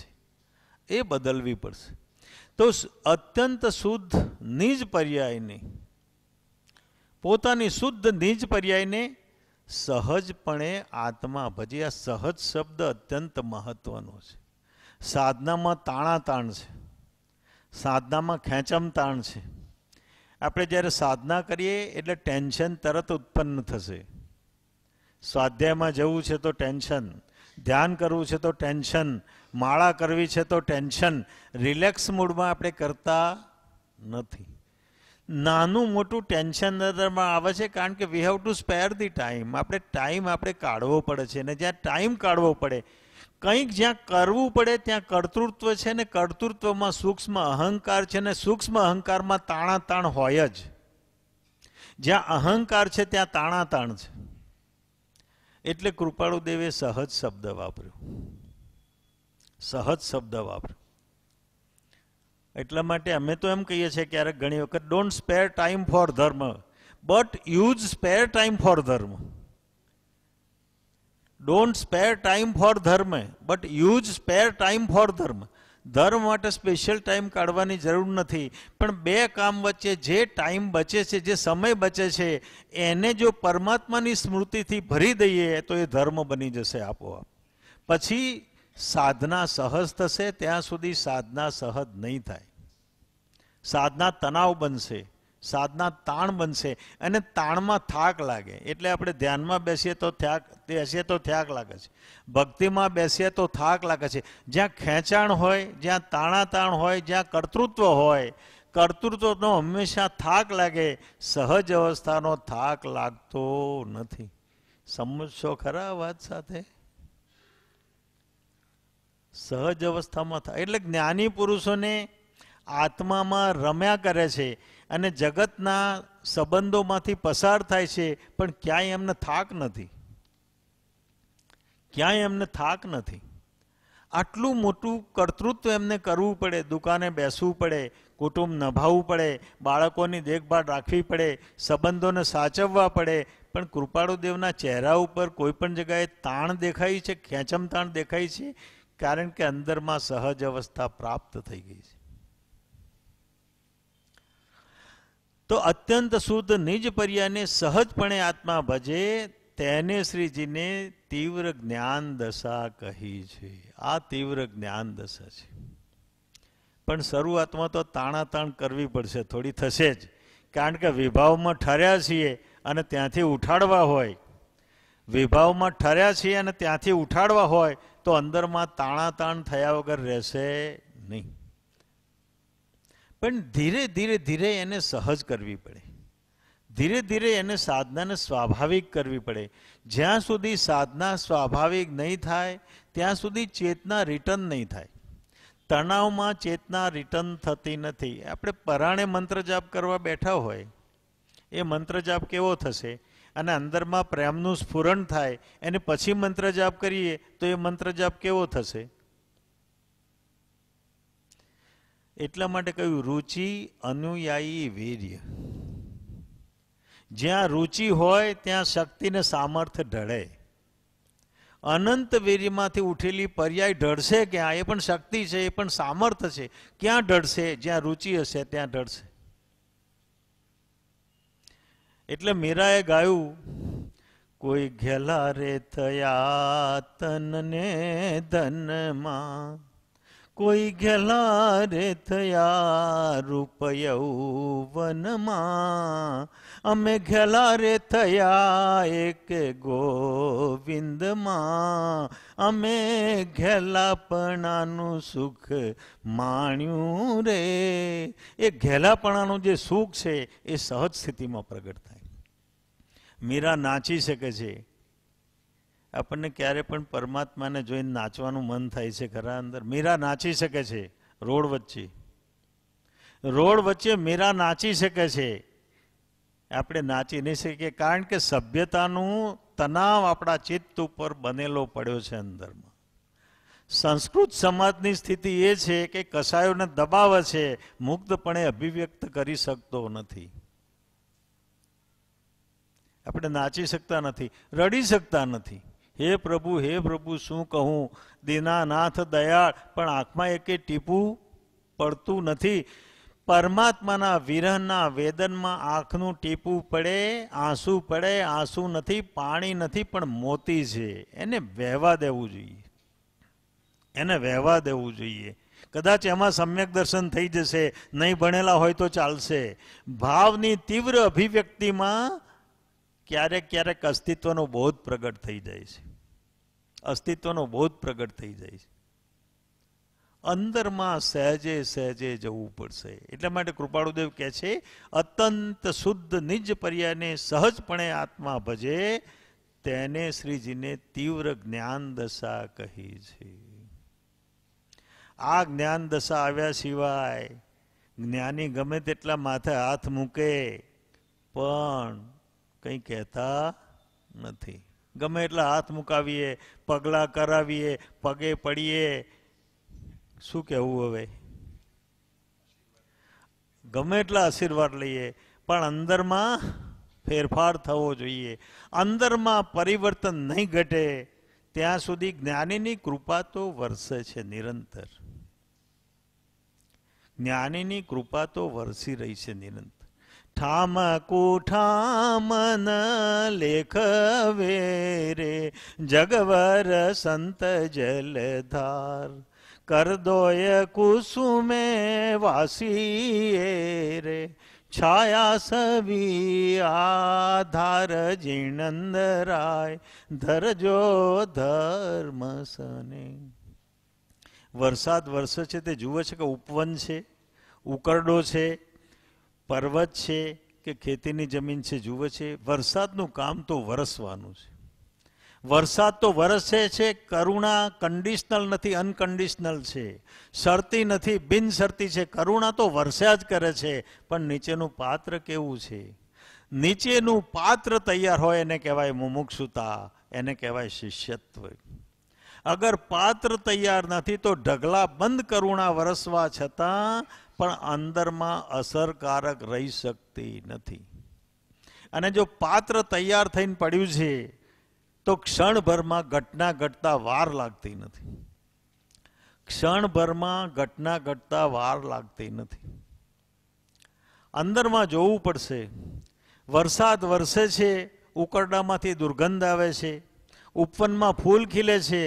છે એ બદલવી પડશે તો અત્યંત શુદ્ધ નિજ પર્યાયને પોતાની શુદ્ધ નિજ પર્યાયને સહજપણે આત્મા ભજે આ સહજ શબ્દ અત્યંત મહત્વનો છે સાધનામાં તાણા તાણ છે સાધનામાં ખેંચમ તાણ છે આપણે જ્યારે સાધના કરીએ એટલે ટેન્શન તરત ઉત્પન્ન થશે સ્વાધ્યાયમાં જવું છે તો ટેન્શન ધ્યાન કરવું છે તો ટેન્શન માળા કરવી છે તો ટેન્શન રિલેક્સ મૂડમાં આપણે કરતા નથી નાનું મોટું ટેન્શન અંદરમાં આવે છે કારણ કે we have to spare the time આપણે ટાઈમ આપણે કાઢવો પડે છે અને જ્યાં ટાઈમ કાઢવો પડે કંઈક જ્યાં કરવું પડે ત્યાં કર્તૃત્વ છે ને કર્તૃત્વમાં સૂક્ષ્મ અહંકાર છે ને સૂક્ષ્મ અહંકારમાં તાણાતાણ હોય જ જ્યાં અહંકાર છે ત્યાં તાણાતાણ છે એટલે કૃપાળુદેવે સહજ શબ્દ વાપર્યો સહજ શબ્દ વાપરો એટલા માટે અમે તો એમ કહીએ છીએ ક્યારેક ઘણી વખત don't spare time for dharma but use spare time for dharma don't spare time for dharma but use spare time for dharma ધર્મ માટે સ્પેશિયલ ટાઈમ કાઢવાની જરૂર નથી પણ બે કામ વચ્ચે જે ટાઈમ બચે છે જે સમય બચે છે એને જો પરમાત્માની સ્મૃતિથી ભરી દઈએ તો એ ધર્મ બની જશે આપોઆપ પછી સાધના સહજ થશે ત્યાં સુધી સાધના સહજ નહીં થાય સાધના તણાવ બનશે સાધના તાણ બનશે અને તાણમાં થાક લાગે એટલે આપણે ધ્યાનમાં બેસીએ તો થાક બેસીએ તો થાક લાગે છે ભક્તિમાં બેસીએ તો થાક લાગે છે જ્યાં ખેંચાણ હોય જ્યાં તાણાતાણ હોય જ્યાં કર્તૃત્વ હોય કર્તૃત્વનો હંમેશા થાક લાગે સહજ અવસ્થાનો થાક લાગતો નથી સમજશો ખરા વાત સાથે સહજ અવસ્થામાં થાય એટલે જ્ઞાની પુરુષોને આત્મામાં રમ્યા કરે છે અને જગતના સંબંધોમાંથી પસાર થાય છે પણ ક્યાંય એમને થાક નથી ક્યાંય એમને થાક નથી આટલું મોટું કર્તૃત્વ એમને કરવું પડે દુકાને બેસવું પડે કુટુંબ નભાવવું પડે બાળકોની દેખભાળ રાખવી પડે સંબંધોને સાચવવા પડે પણ કૃપાળુદેવના ચહેરા ઉપર કોઈપણ પણ જગાએ તાણ દેખાય છે ખેંચમ તાણ દેખાય છે કારણ કે અંદરમાં સહજ અવસ્થા પ્રાપ્ત થઈ ગઈ છે તો અત્યંત શુદ્ધ નિજ પર્યાને સહજપણે આત્મા ભજે તેને શ્રીજીને તીવ્ર જ્ઞાન દશા કહી છે આ તીવ્ર જ્ઞાન દશા છે પણ શરૂઆતમાં તો તાણાતાણ કરવી પડશે થોડી થશે જ કારણ કે વિભાવમાં ઠર્યા છીએ અને ત્યાંથી ઉઠાડવા હોય વિભાવમાં ઠર્યા છીએ અને ત્યાંથી ઉઠાડવા હોય તો અંદરમાં તાણાતાણ થયા વગર રહેશે નહીં પણ ધીરે ધીરે ધીરે એને સહજ કરવી પડે ધીરે ધીરે એને સાધનાને સ્વાભાવિક કરવી પડે જ્યાં સુધી સાધના સ્વાભાવિક નહીં થાય ત્યાં સુધી ચેતના રિટર્ન નહીં થાય તણાવમાં ચેતના રિટર્ન થતી નથી આપણે પરાણે મંત્ર જાપ કરવા બેઠા હોય એ મંત્ર જાપ કેવો થશે અને અંદરમાં પ્રેમનું સ્ફુરણ થાય એને પછી મંત્ર જાપ કરીએ તો એ મંત્ર જાપ કેવો થશે એટલા માટે કહ્યું રુચિ અનુયાયી વીર્ય જ્યાં રુચિ હોય ત્યાં શક્તિને સામર્થ્ય ઢળે અનંત વીર્યમાંથી ઉઠેલી પર્યાય ઢળશે ક્યાં એ પણ શક્તિ છે એ પણ સામર્થ્ય છે ક્યાં ઢળશે જ્યાં રુચિ હશે ત્યાં ઢળશે એટલે મીરાએ ગાયું કોઈ ઘેલા રે થયા તનને ધનમાં કોઈ ઘેલા રે થયા રૂપ વનમાં અમે ઘેલા રે થયા એક ગોવિંદમાં અમે ઘેલાપણાનું સુખ માણ્યું રે એ ઘેલાપણાનું જે સુખ છે એ સહજ સ્થિતિમાં પ્રગટ થાય મીરા નાચી શકે છે આપણને ક્યારે પણ પરમાત્માને જોઈને નાચવાનું મન થાય છે ખરા અંદર મીરા નાચી શકે છે રોડ વચ્ચે રોડ વચ્ચે મીરા નાચી શકે છે આપણે નાચી નહીં શકીએ કારણ કે સભ્યતાનું તનાવ આપણા ચિત્ત ઉપર બનેલો પડ્યો છે અંદરમાં સંસ્કૃત સમાજની સ્થિતિ એ છે કે કસાયોને દબાવે છે મુક્તપણે અભિવ્યક્ત કરી શકતો નથી આપણે નાચી શકતા નથી રડી શકતા નથી હે પ્રભુ હે પ્રભુ શું કહું દીનાનાથ દયાળ પણ આંખમાં એકે ટીપું પડતું નથી પરમાત્માના વિરહના વેદનમાં આંખનું ટીપું પડે આંસુ પડે આંસુ નથી પાણી નથી પણ મોતી છે એને વહેવા દેવું જોઈએ એને વહેવા દેવું જોઈએ કદાચ એમાં સમ્યક દર્શન થઈ જશે નહીં ભણેલા હોય તો ચાલશે ભાવની તીવ્ર અભિવ્યક્તિમાં ક્યારેક ક્યારેક અસ્તિત્વનો બોધ પ્રગટ થઈ જાય છે અસ્તિત્વનો બોધ પ્રગટ થઈ જાય છે અંદરમાં સહેજે સહેજે જવું પડશે એટલા માટે કૃપાળુદેવ કહે છે અત્યંત શુદ્ધ નિજ પર્યાને સહજપણે આત્મા ભજે તેને શ્રીજીને તીવ્ર જ્ઞાન દશા કહી છે આ જ્ઞાન દશા આવ્યા સિવાય જ્ઞાની ગમે તેટલા માથે હાથ મૂકે પણ કંઈ કહેતા નથી ગમે એટલા હાથ મુકાવીએ પગલાં કરાવીએ પગે પડીએ શું કહેવું હવે ગમે એટલા આશીર્વાદ લઈએ પણ અંદરમાં ફેરફાર થવો જોઈએ અંદરમાં પરિવર્તન નહીં ઘટે ત્યાં સુધી જ્ઞાનીની કૃપા તો વરસે છે નિરંતર જ્ઞાનીની કૃપા તો વરસી રહી છે નિરંતર ઠામ કુઠામન લેખવે રે જગવર સંત જલધાર કરદોય કુસુમે વાસીએ રે છાયા સવી આધાર રાય ધરજો ધર્મ સને વરસાદ વરસે છે તે જુએ છે કે ઉપવન છે ઉકરડો છે પર્વત છે કે ખેતીની જમીન છે જુએ છે વરસાદનું કામ તો વરસવાનું છે વરસાદ તો વરસે છે કરુણા કન્ડિશનલ નથી અનકન્ડિશનલ છે શરતી નથી બિનશરતી છે કરુણા તો વરસ્યા જ કરે છે પણ નીચેનું પાત્ર કેવું છે નીચેનું પાત્ર તૈયાર હોય એને કહેવાય મુમુક્ષુતા એને કહેવાય શિષ્યત્વ અગર પાત્ર તૈયાર નથી તો ઢગલા બંધ કરુણા વરસવા છતાં પણ અંદરમાં અસરકારક રહી શકતી નથી અને જો પાત્ર તૈયાર થઈને પડ્યું છે તો ક્ષણભરમાં ઘટના ઘટતા વાર લાગતી નથી ક્ષણભરમાં ઘટના ઘટતા વાર લાગતી નથી અંદરમાં જોવું પડશે વરસાદ વરસે છે ઉકરડામાંથી દુર્ગંધ આવે છે ઉપવનમાં ફૂલ ખીલે છે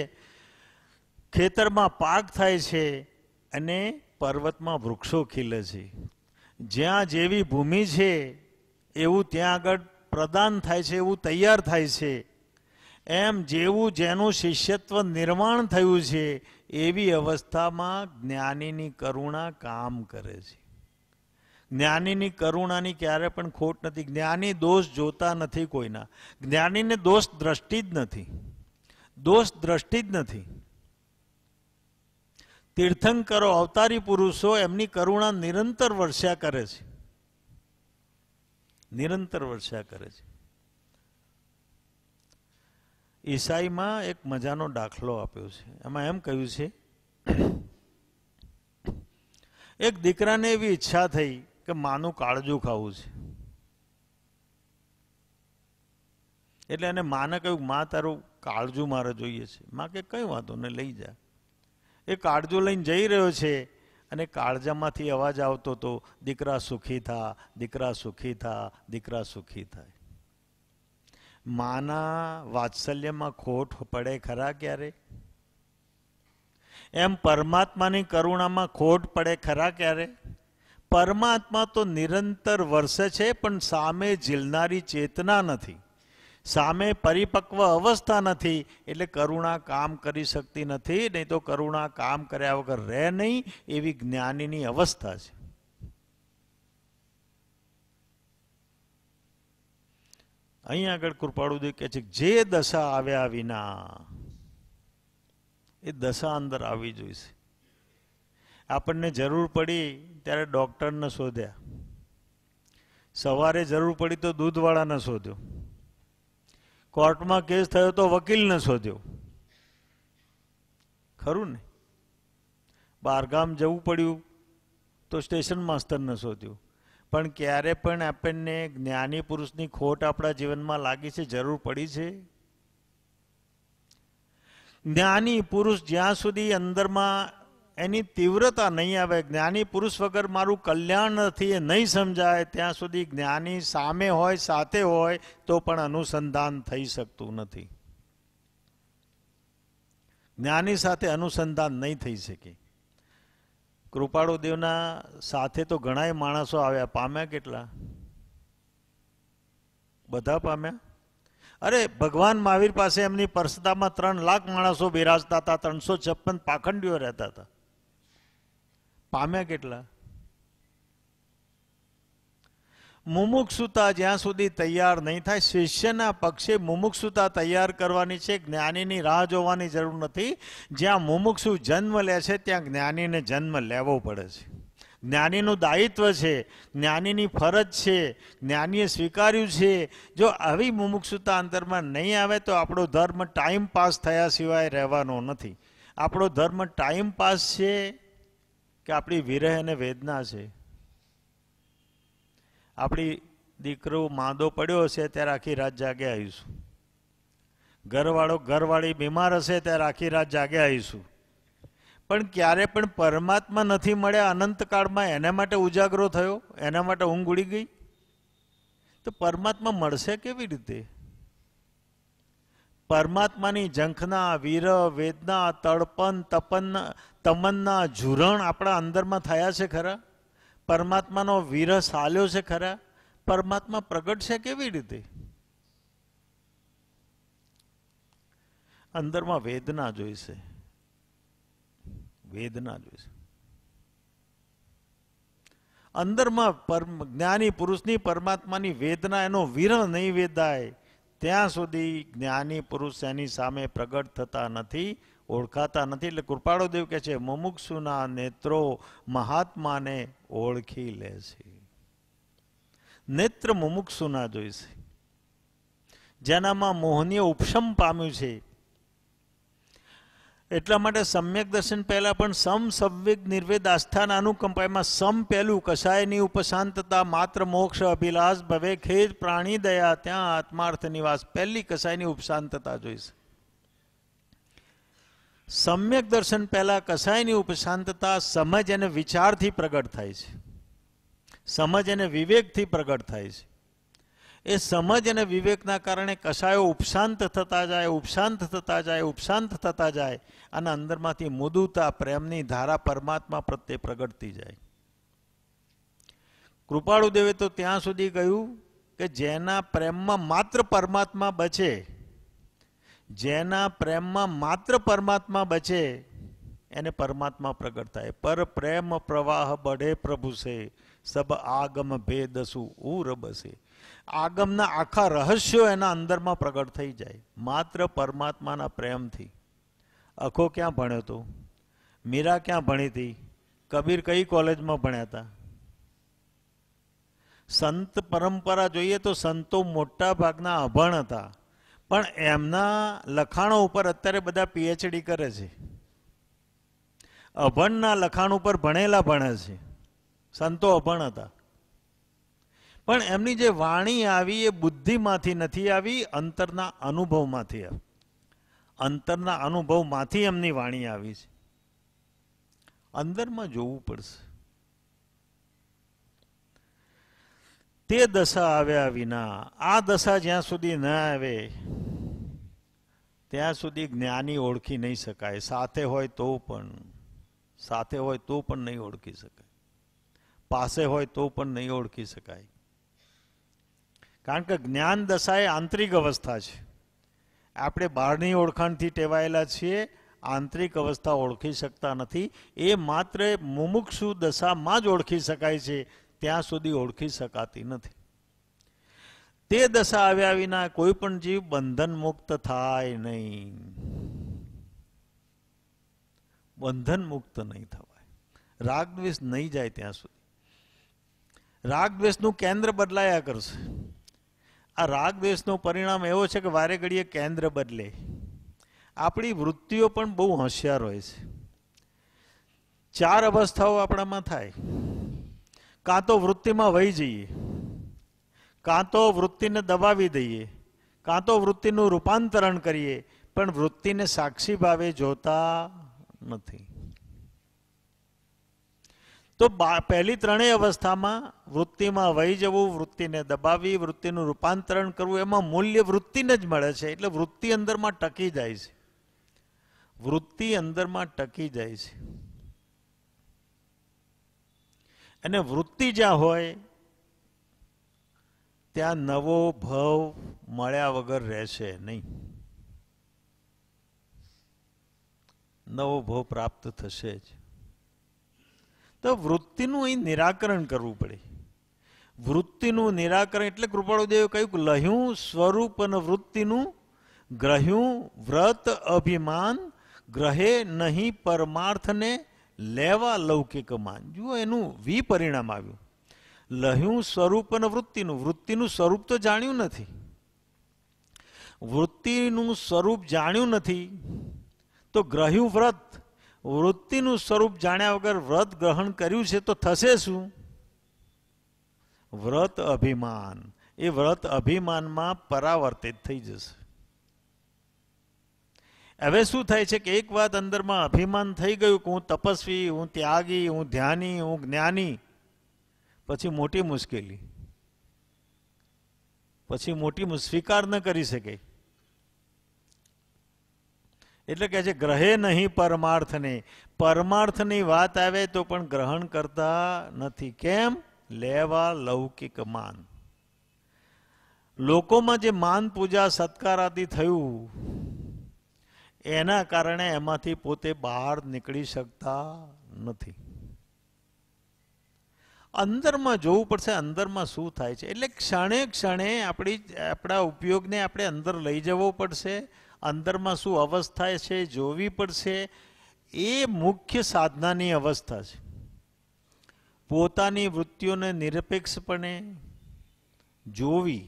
ખેતરમાં પાક થાય છે અને પર્વતમાં વૃક્ષો ખીલે છે જ્યાં જેવી ભૂમિ છે એવું ત્યાં આગળ પ્રદાન થાય છે એવું તૈયાર થાય છે એમ જેવું જેનું શિષ્યત્વ નિર્માણ થયું છે એવી અવસ્થામાં જ્ઞાનીની કરુણા કામ કરે છે જ્ઞાનીની કરુણાની ક્યારે પણ ખોટ નથી જ્ઞાની દોષ જોતા નથી કોઈના જ્ઞાનીને દોષ દ્રષ્ટિ જ નથી દોષ દ્રષ્ટિ જ નથી તીર્થંકરો અવતારી પુરુષો એમની કરુણા નિરંતર વર્ષ્યા કરે છે નિરંતર વર્ષા કરે છે ઈસાઈમાં એક મજાનો દાખલો આપ્યો છે એમાં એમ કહ્યું છે એક દીકરાને એવી ઈચ્છા થઈ કે માનું કાળજું ખાવું છે એટલે એને માને કહ્યું મા તારું કાળજું મારે જોઈએ છે મા કે કઈ વાંધો ને લઈ જા એ કાળજો લઈને જઈ રહ્યો છે અને કાળજામાંથી અવાજ આવતો હતો દીકરા સુખી થા દીકરા સુખી થા દીકરા સુખી થાય માના વાત્સલ્યમાં ખોટ પડે ખરા ક્યારે એમ પરમાત્માની કરુણામાં ખોટ પડે ખરા ક્યારે પરમાત્મા તો નિરંતર વર્ષે છે પણ સામે ઝીલનારી ચેતના નથી સામે પરિપક્વ અવસ્થા નથી એટલે કરુણા કામ કરી શકતી નથી નહીં તો કરુણા કામ કર્યા વગર રહે નહીં એવી જ્ઞાનીની અવસ્થા છે અહીં આગળ કૃપાળુદેવ કહે છે જે દશા આવ્યા વિના એ દશા અંદર આવવી જોઈશે આપણને જરૂર પડી ત્યારે ડૉક્ટરને શોધ્યા સવારે જરૂર પડી તો દૂધવાળાને શોધ્યો કોર્ટમાં કેસ થયો તો વકીલને શોધ્યો ખરું ને બહારગામ જવું પડ્યું તો સ્ટેશન માસ્તરને શોધ્યું પણ ક્યારે પણ આપણને જ્ઞાની પુરુષની ખોટ આપણા જીવનમાં લાગી છે જરૂર પડી છે જ્ઞાની પુરુષ જ્યાં સુધી અંદરમાં એની તીવ્રતા નહીં આવે જ્ઞાની પુરુષ વગર મારું કલ્યાણ નથી એ નહીં સમજાય ત્યાં સુધી જ્ઞાની સામે હોય સાથે હોય તો પણ અનુસંધાન થઈ શકતું નથી જ્ઞાની સાથે અનુસંધાન નહીં થઈ શકે કૃપાળુદેવના સાથે તો ઘણાય માણસો આવ્યા પામ્યા કેટલા બધા પામ્યા અરે ભગવાન મહાવીર પાસે એમની પરસતામાં ત્રણ લાખ માણસો બિરાજતા હતા ત્રણસો છપ્પન પાખંડીઓ રહેતા હતા પામ્યા કેટલા મુમુક્ષુતા જ્યાં સુધી તૈયાર નહીં થાય શિષ્યના પક્ષે મુમુક્ષુતા તૈયાર કરવાની છે જ્ઞાનીની રાહ જોવાની જરૂર નથી જ્યાં મુમુક્ષુ જન્મ લે છે ત્યાં જ્ઞાનીને જન્મ લેવો પડે છે જ્ઞાનીનું દાયિત્વ છે જ્ઞાનીની ફરજ છે જ્ઞાનીએ સ્વીકાર્યું છે જો આવી મુમુક્ષુતા અંતરમાં નહીં આવે તો આપણો ધર્મ ટાઈમ પાસ થયા સિવાય રહેવાનો નથી આપણો ધર્મ ટાઈમ પાસ છે કે આપણી વિરહ અને વેદના છે આપણી દીકરો માંદો પડ્યો હશે ત્યારે આખી રાત જાગે આવીશું ઘરવાળો ઘરવાળી બીમાર હશે ત્યારે આખી રાત જાગે આવીશું પણ ક્યારે પણ પરમાત્મા નથી મળ્યા અનંતકાળમાં એના માટે ઉજાગરો થયો એના માટે ઊંઘ ઉડી ગઈ તો પરમાત્મા મળશે કેવી રીતે પરમાત્માની ઝંખના વીર વેદના તડપન તપન તમનના ઝુરણ આપણા અંદરમાં થયા છે ખરા પરમાત્માનો વિરહ સાલ્યો છે ખરા પરમાત્મા પ્રગટ છે કેવી રીતે અંદરમાં વેદના જોઈશે વેદના જોઈશે અંદરમાં પરમ જ્ઞાની પુરુષની પરમાત્માની વેદના એનો વિરહ નહીં વેદાય ત્યાં સુધી જ્ઞાની પુરુષ એની સામે પ્રગટ થતા નથી ઓળખાતા નથી એટલે કૃપાળો દેવ કહે છે મુમુક્ષુના નેત્રો મહાત્માને ઓળખી લે છે નેત્ર મુમુક્ષુના જોઈશે જેનામાં મોહનીય ઉપશમ પામ્યું છે એટલા માટે સમ્યક દર્શન પહેલાં પણ સમ સંવેગ નિર્વેદ આસ્થાના અનુકંપામાં સમ પહેલું કસાયની ઉપશાંતતા માત્ર મોક્ષ અભિલાષ ભવે ખેજ પ્રાણી દયા ત્યાં આત્માર્થ નિવાસ પહેલી કસાયની ઉપશાંતતા જોઈશે સમ્યક દર્શન પહેલાં કસાયની ઉપશાંતતા સમજ અને વિચારથી પ્રગટ થાય છે સમજ અને વિવેકથી પ્રગટ થાય છે એ સમજ અને વિવેકના કારણે કશાયો ઉપશાંત થતા જાય ઉપશાંત થતા જાય ઉપશાંત થતા જાય અને અંદરમાંથી મુદુતા પ્રેમની ધારા પરમાત્મા પ્રત્યે પ્રગટતી જાય કૃપાળુદેવે તો ત્યાં સુધી કહ્યું કે જેના પ્રેમમાં માત્ર પરમાત્મા બચે જેના પ્રેમમાં માત્ર પરમાત્મા બચે એને પરમાત્મા પ્રગટ થાય પર પ્રેમ પ્રવાહ બઢે પ્રભુ છે સબ આગમ ભેદસુ ઉર બસે આગમના આખા રહસ્યો એના અંદરમાં પ્રગટ થઈ જાય માત્ર પરમાત્માના પ્રેમથી અખો ક્યાં ભણ્યો હતો મીરા ક્યાં ભણી હતી કબીર કઈ કોલેજમાં ભણ્યા હતા સંત પરંપરા જોઈએ તો સંતો મોટા ભાગના અભણ હતા પણ એમના લખાણો ઉપર અત્યારે બધા પીએચડી કરે છે અભણના લખાણ ઉપર ભણેલા ભણે છે સંતો અભણ હતા પણ એમની જે વાણી આવી એ બુદ્ધિમાંથી નથી આવી અંતરના અનુભવમાંથી આવી અંતરના અનુભવમાંથી એમની વાણી આવી છે અંદરમાં જોવું પડશે તે દશા આવ્યા વિના આ દશા જ્યાં સુધી ન આવે ત્યાં સુધી જ્ઞાની ઓળખી નહીં શકાય સાથે હોય તો પણ સાથે હોય તો પણ નહીં ઓળખી શકાય પાસે હોય તો પણ નહીં ઓળખી શકાય કારણ કે જ્ઞાન દશા એ આંતરિક અવસ્થા છે આપણે બહારની ઓળખાણથી ટેવાયેલા છીએ આંતરિક અવસ્થા ઓળખી શકતા નથી એ માત્ર મુમુક્ષુ દશામાં જ ઓળખી શકાય છે ત્યાં સુધી ઓળખી શકાતી નથી તે દશા આવ્યા વિના કોઈ પણ જીવ બંધન મુક્ત થાય નહીં બંધન મુક્ત નહીં થવાય રાગ દ્વેષ નહીં જાય ત્યાં સુધી રાગ દ્વેષનું કેન્દ્ર બદલાયા કરશે આ રાગ દ્વેષનું પરિણામ એવો છે કે વારે ઘડીએ કેન્દ્ર બદલે આપણી વૃત્તિઓ પણ બહુ હોશિયાર હોય છે ચાર અવસ્થાઓ આપણામાં થાય કાં તો વૃત્તિમાં વહી જઈએ કાં તો વૃત્તિને દબાવી દઈએ કાં તો વૃત્તિનું રૂપાંતરણ કરીએ પણ વૃત્તિને સાક્ષી ભાવે જોતા નથી તો પહેલી ત્રણેય અવસ્થામાં વૃત્તિમાં વહી જવું વૃત્તિને દબાવી વૃત્તિનું રૂપાંતરણ કરવું એમાં મૂલ્ય વૃત્તિને જ મળે છે એટલે વૃત્તિ અંદરમાં ટકી જાય છે વૃત્તિ અંદરમાં ટકી જાય છે અને વૃત્તિ જ્યાં હોય ત્યાં નવો ભવ મળ્યા વગર રહેશે નહીં નવો ભવ પ્રાપ્ત થશે જ તો વૃત્તિનું અહીં નિરાકરણ કરવું પડે વૃત્તિનું નિરાકરણ એટલે કૃપાળુદેવે કહ્યું લહ્યું સ્વરૂપ અને વૃત્તિનું ગ્રહ્યું વ્રત અભિમાન ગ્રહે નહીં પરમાર્થને લેવા લૌકિક માન જુઓ એનું વિપરિણામ આવ્યું લહ્યું સ્વરૂપ અને વૃત્તિનું વૃત્તિનું સ્વરૂપ તો જાણ્યું નથી વૃત્તિનું સ્વરૂપ જાણ્યું નથી તો ગ્રહ્યું વ્રત વૃત્તિનું સ્વરૂપ જાણ્યા વગર વ્રત ગ્રહણ કર્યું છે તો થશે શું વ્રત અભિમાન એ વ્રત અભિમાનમાં પરાવર્તિત થઈ જશે હવે શું થાય છે કે એક વાત અંદરમાં અભિમાન થઈ ગયું કે હું તપસ્વી હું ત્યાગી હું ધ્યાની હું જ્ઞાની પછી મોટી મુશ્કેલી પછી મોટી સ્વીકાર ન કરી શકે એટલે કે છે ગ્રહે નહીં પરમાર્થને પરમાર્થની વાત આવે તો પણ ગ્રહણ કરતા નથી કેમ લેવા લૌકિક માન લોકોમાં જે માન પૂજા સત્કાર આદિ થયું એના કારણે એમાંથી પોતે બહાર નીકળી શકતા નથી અંદરમાં જોવું પડશે અંદરમાં શું થાય છે એટલે ક્ષણે ક્ષણે આપણી આપણા ઉપયોગને આપણે અંદર લઈ જવો પડશે અંદરમાં શું અવસ્થા છે જોવી પડશે એ મુખ્ય સાધનાની અવસ્થા છે પોતાની વૃત્તિઓને નિરપેક્ષપણે જોવી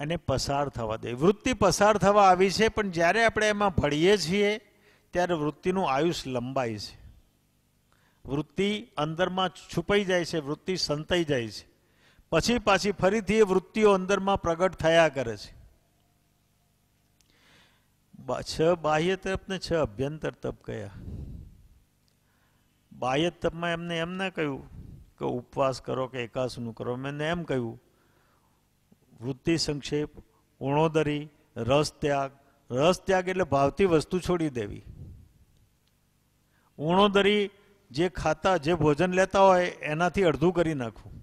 અને પસાર થવા દે વૃત્તિ પસાર થવા આવી છે પણ જ્યારે આપણે એમાં ભળીએ છીએ ત્યારે વૃત્તિનું આયુષ લંબાય છે વૃત્તિ અંદરમાં છુપાઈ જાય છે વૃત્તિ સંતાઈ જાય છે પછી પાછી ફરીથી એ વૃત્તિઓ અંદરમાં પ્રગટ થયા કરે છે છ બાહ્ય તપ ને છ અભ્યંતર તપ કયા બાહ્ય તપમાં એમને એમ ના કહ્યું કે ઉપવાસ કરો કે એકાસનું કરો મેં એમ કહ્યું વૃત્તિ સંક્ષેપ ઉણોદરી રસ ત્યાગ રસ ત્યાગ એટલે ભાવતી વસ્તુ છોડી દેવી ઉણોદરી જે ખાતા જે ભોજન લેતા હોય એનાથી અડધું કરી નાખવું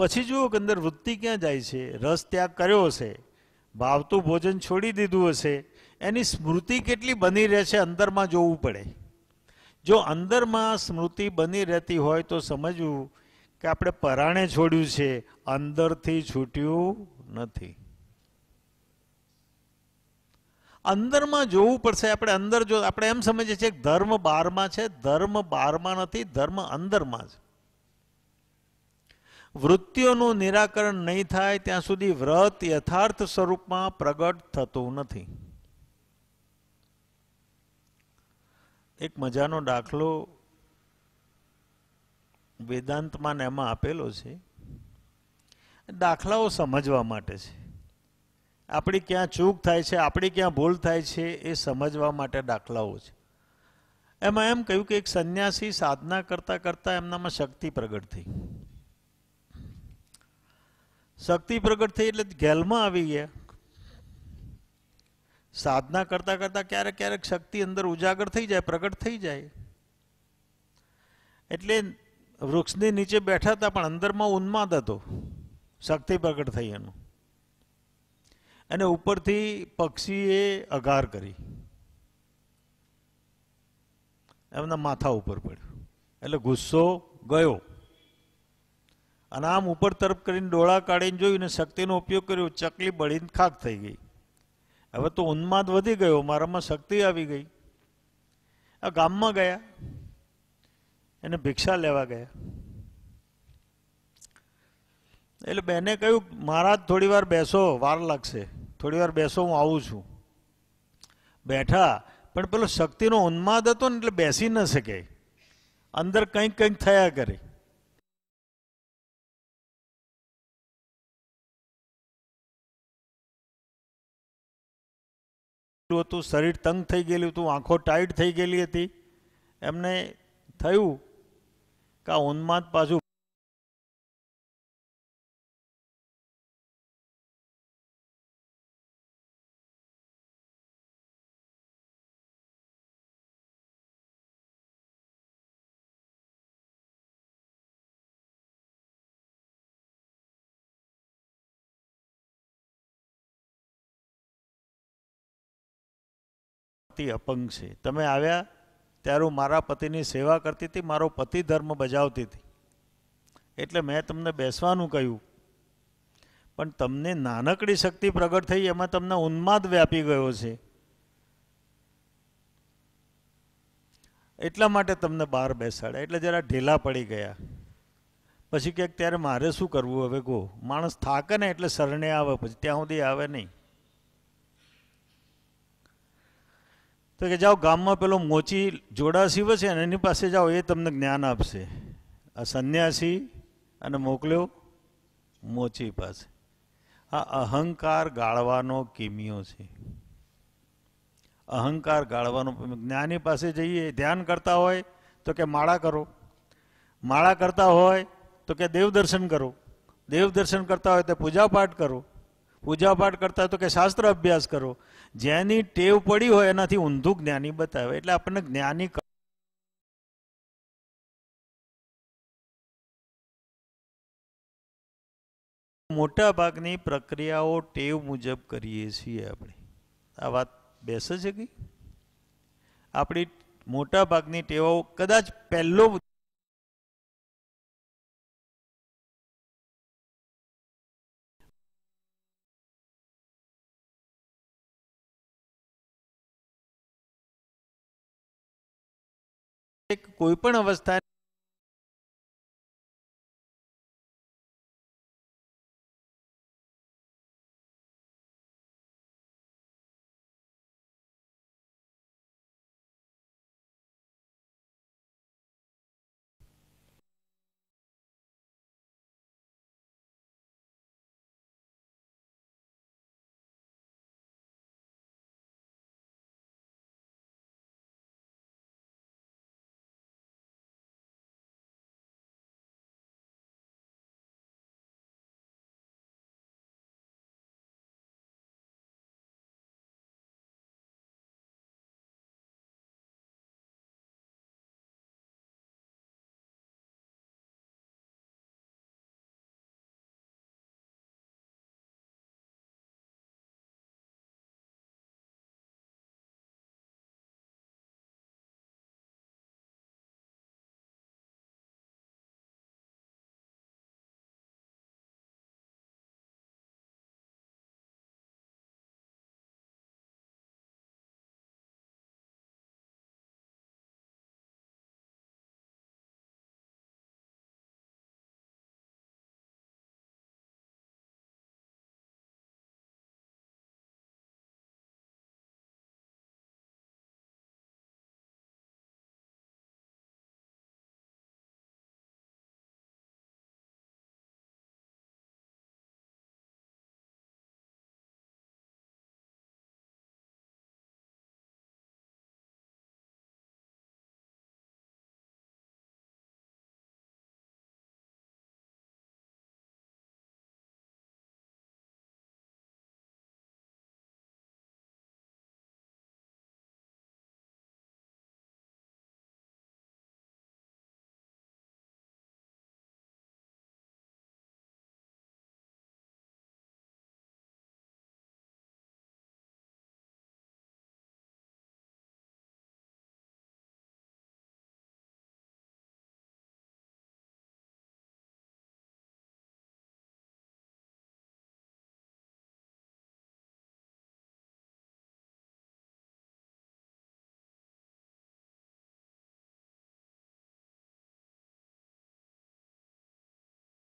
પછી જુઓ કે અંદર વૃત્તિ ક્યાં જાય છે રસ ત્યાગ કર્યો હશે ભાવતું ભોજન છોડી દીધું હશે એની સ્મૃતિ કેટલી બની રહેશે અંદરમાં જોવું પડે જો અંદરમાં સ્મૃતિ બની રહેતી હોય તો સમજવું કે આપણે પરાણે છોડ્યું છે અંદરથી છૂટ્યું નથી અંદરમાં જોવું પડશે આપણે અંદર જો આપણે એમ સમજીએ છીએ ધર્મ બારમાં છે ધર્મ બારમાં નથી ધર્મ અંદરમાં છે વૃત્તિઓનું નિરાકરણ નહીં થાય ત્યાં સુધી વ્રત યથાર્થ સ્વરૂપમાં પ્રગટ થતું નથી એક મજાનો દાખલો વેદાંતમાં ને એમાં આપેલો છે દાખલાઓ સમજવા માટે છે આપણી ક્યાં ચૂક થાય છે આપણી ક્યાં ભૂલ થાય છે એ સમજવા માટે દાખલાઓ છે એમાં એમ કહ્યું કે એક સંન્યાસી સાધના કરતા કરતા એમનામાં શક્તિ પ્રગટ થઈ શક્તિ પ્રગટ થઈ એટલે ગેલમાં આવી ગયા સાધના કરતા કરતા ક્યારેક ક્યારેક શક્તિ અંદર ઉજાગર થઈ જાય પ્રગટ થઈ જાય એટલે વૃક્ષની નીચે બેઠા હતા પણ અંદરમાં ઉન્માદ હતો શક્તિ પ્રગટ થઈ એનું અને ઉપરથી પક્ષીએ અગાર કરી એમના માથા ઉપર પડ્યો એટલે ગુસ્સો ગયો અને આમ ઉપર તરફ કરીને ડોળા કાઢીને જોયું અને શક્તિનો ઉપયોગ કર્યો ચકલી બળીને ખાક થઈ ગઈ હવે તો ઉન્માદ વધી ગયો મારામાં શક્તિ આવી ગઈ આ ગામમાં ગયા એને ભિક્ષા લેવા ગયા એટલે બેને કહ્યું મહારાજ થોડી વાર બેસો વાર લાગશે થોડી વાર બેસો હું આવું છું બેઠા પણ પેલો શક્તિનો ઉન્માદ હતો ને એટલે બેસી ન શકે અંદર કંઈક કંઈક થયા કરે હતું શરીર તંગ થઈ ગયેલું હતું આંખો ટાઈટ થઈ ગયેલી હતી એમને થયું કે આ ઉન્માદ પાછું પતિ અપંગ છે તમે આવ્યા ત્યારે હું મારા પતિની સેવા કરતી હતી મારો પતિ ધર્મ બજાવતી હતી એટલે મેં તમને બેસવાનું કહ્યું પણ તમને નાનકડી શક્તિ પ્રગટ થઈ એમાં તમને ઉન્માદ વ્યાપી ગયો છે એટલા માટે તમને બહાર બેસાડ્યા એટલે જરા ઢીલા પડી ગયા પછી ક્યાંક ત્યારે મારે શું કરવું હવે કહો માણસ થાકે ને એટલે શરણે આવે પછી ત્યાં સુધી આવે નહીં તો કે જાઓ ગામમાં પેલો મોચી જોડાશિવ છે અને એની પાસે જાઓ એ તમને જ્ઞાન આપશે આ સંન્યાસી અને મોકલ્યો મોચી પાસે આ અહંકાર ગાળવાનો કિમિયો છે અહંકાર ગાળવાનો જ્ઞાની પાસે જઈએ ધ્યાન કરતા હોય તો કે માળા કરો માળા કરતા હોય તો કે દેવદર્શન કરો દેવદર્શન કરતા હોય તો પૂજાપાઠ કરો પૂજાપાઠ કરતા હોય તો કે શાસ્ત્ર અભ્યાસ કરો જેની ટેવ પડી હોય એનાથી ઊંધું જ્ઞાની બતાવે એટલે આપણને જ્ઞાની મોટા ભાગની પ્રક્રિયાઓ ટેવ મુજબ કરીએ છીએ આપણે આ વાત બેસે છે કે આપણી મોટા ભાગની ટેવો કદાચ પહેલો કોઈપણ અવસ્થાએ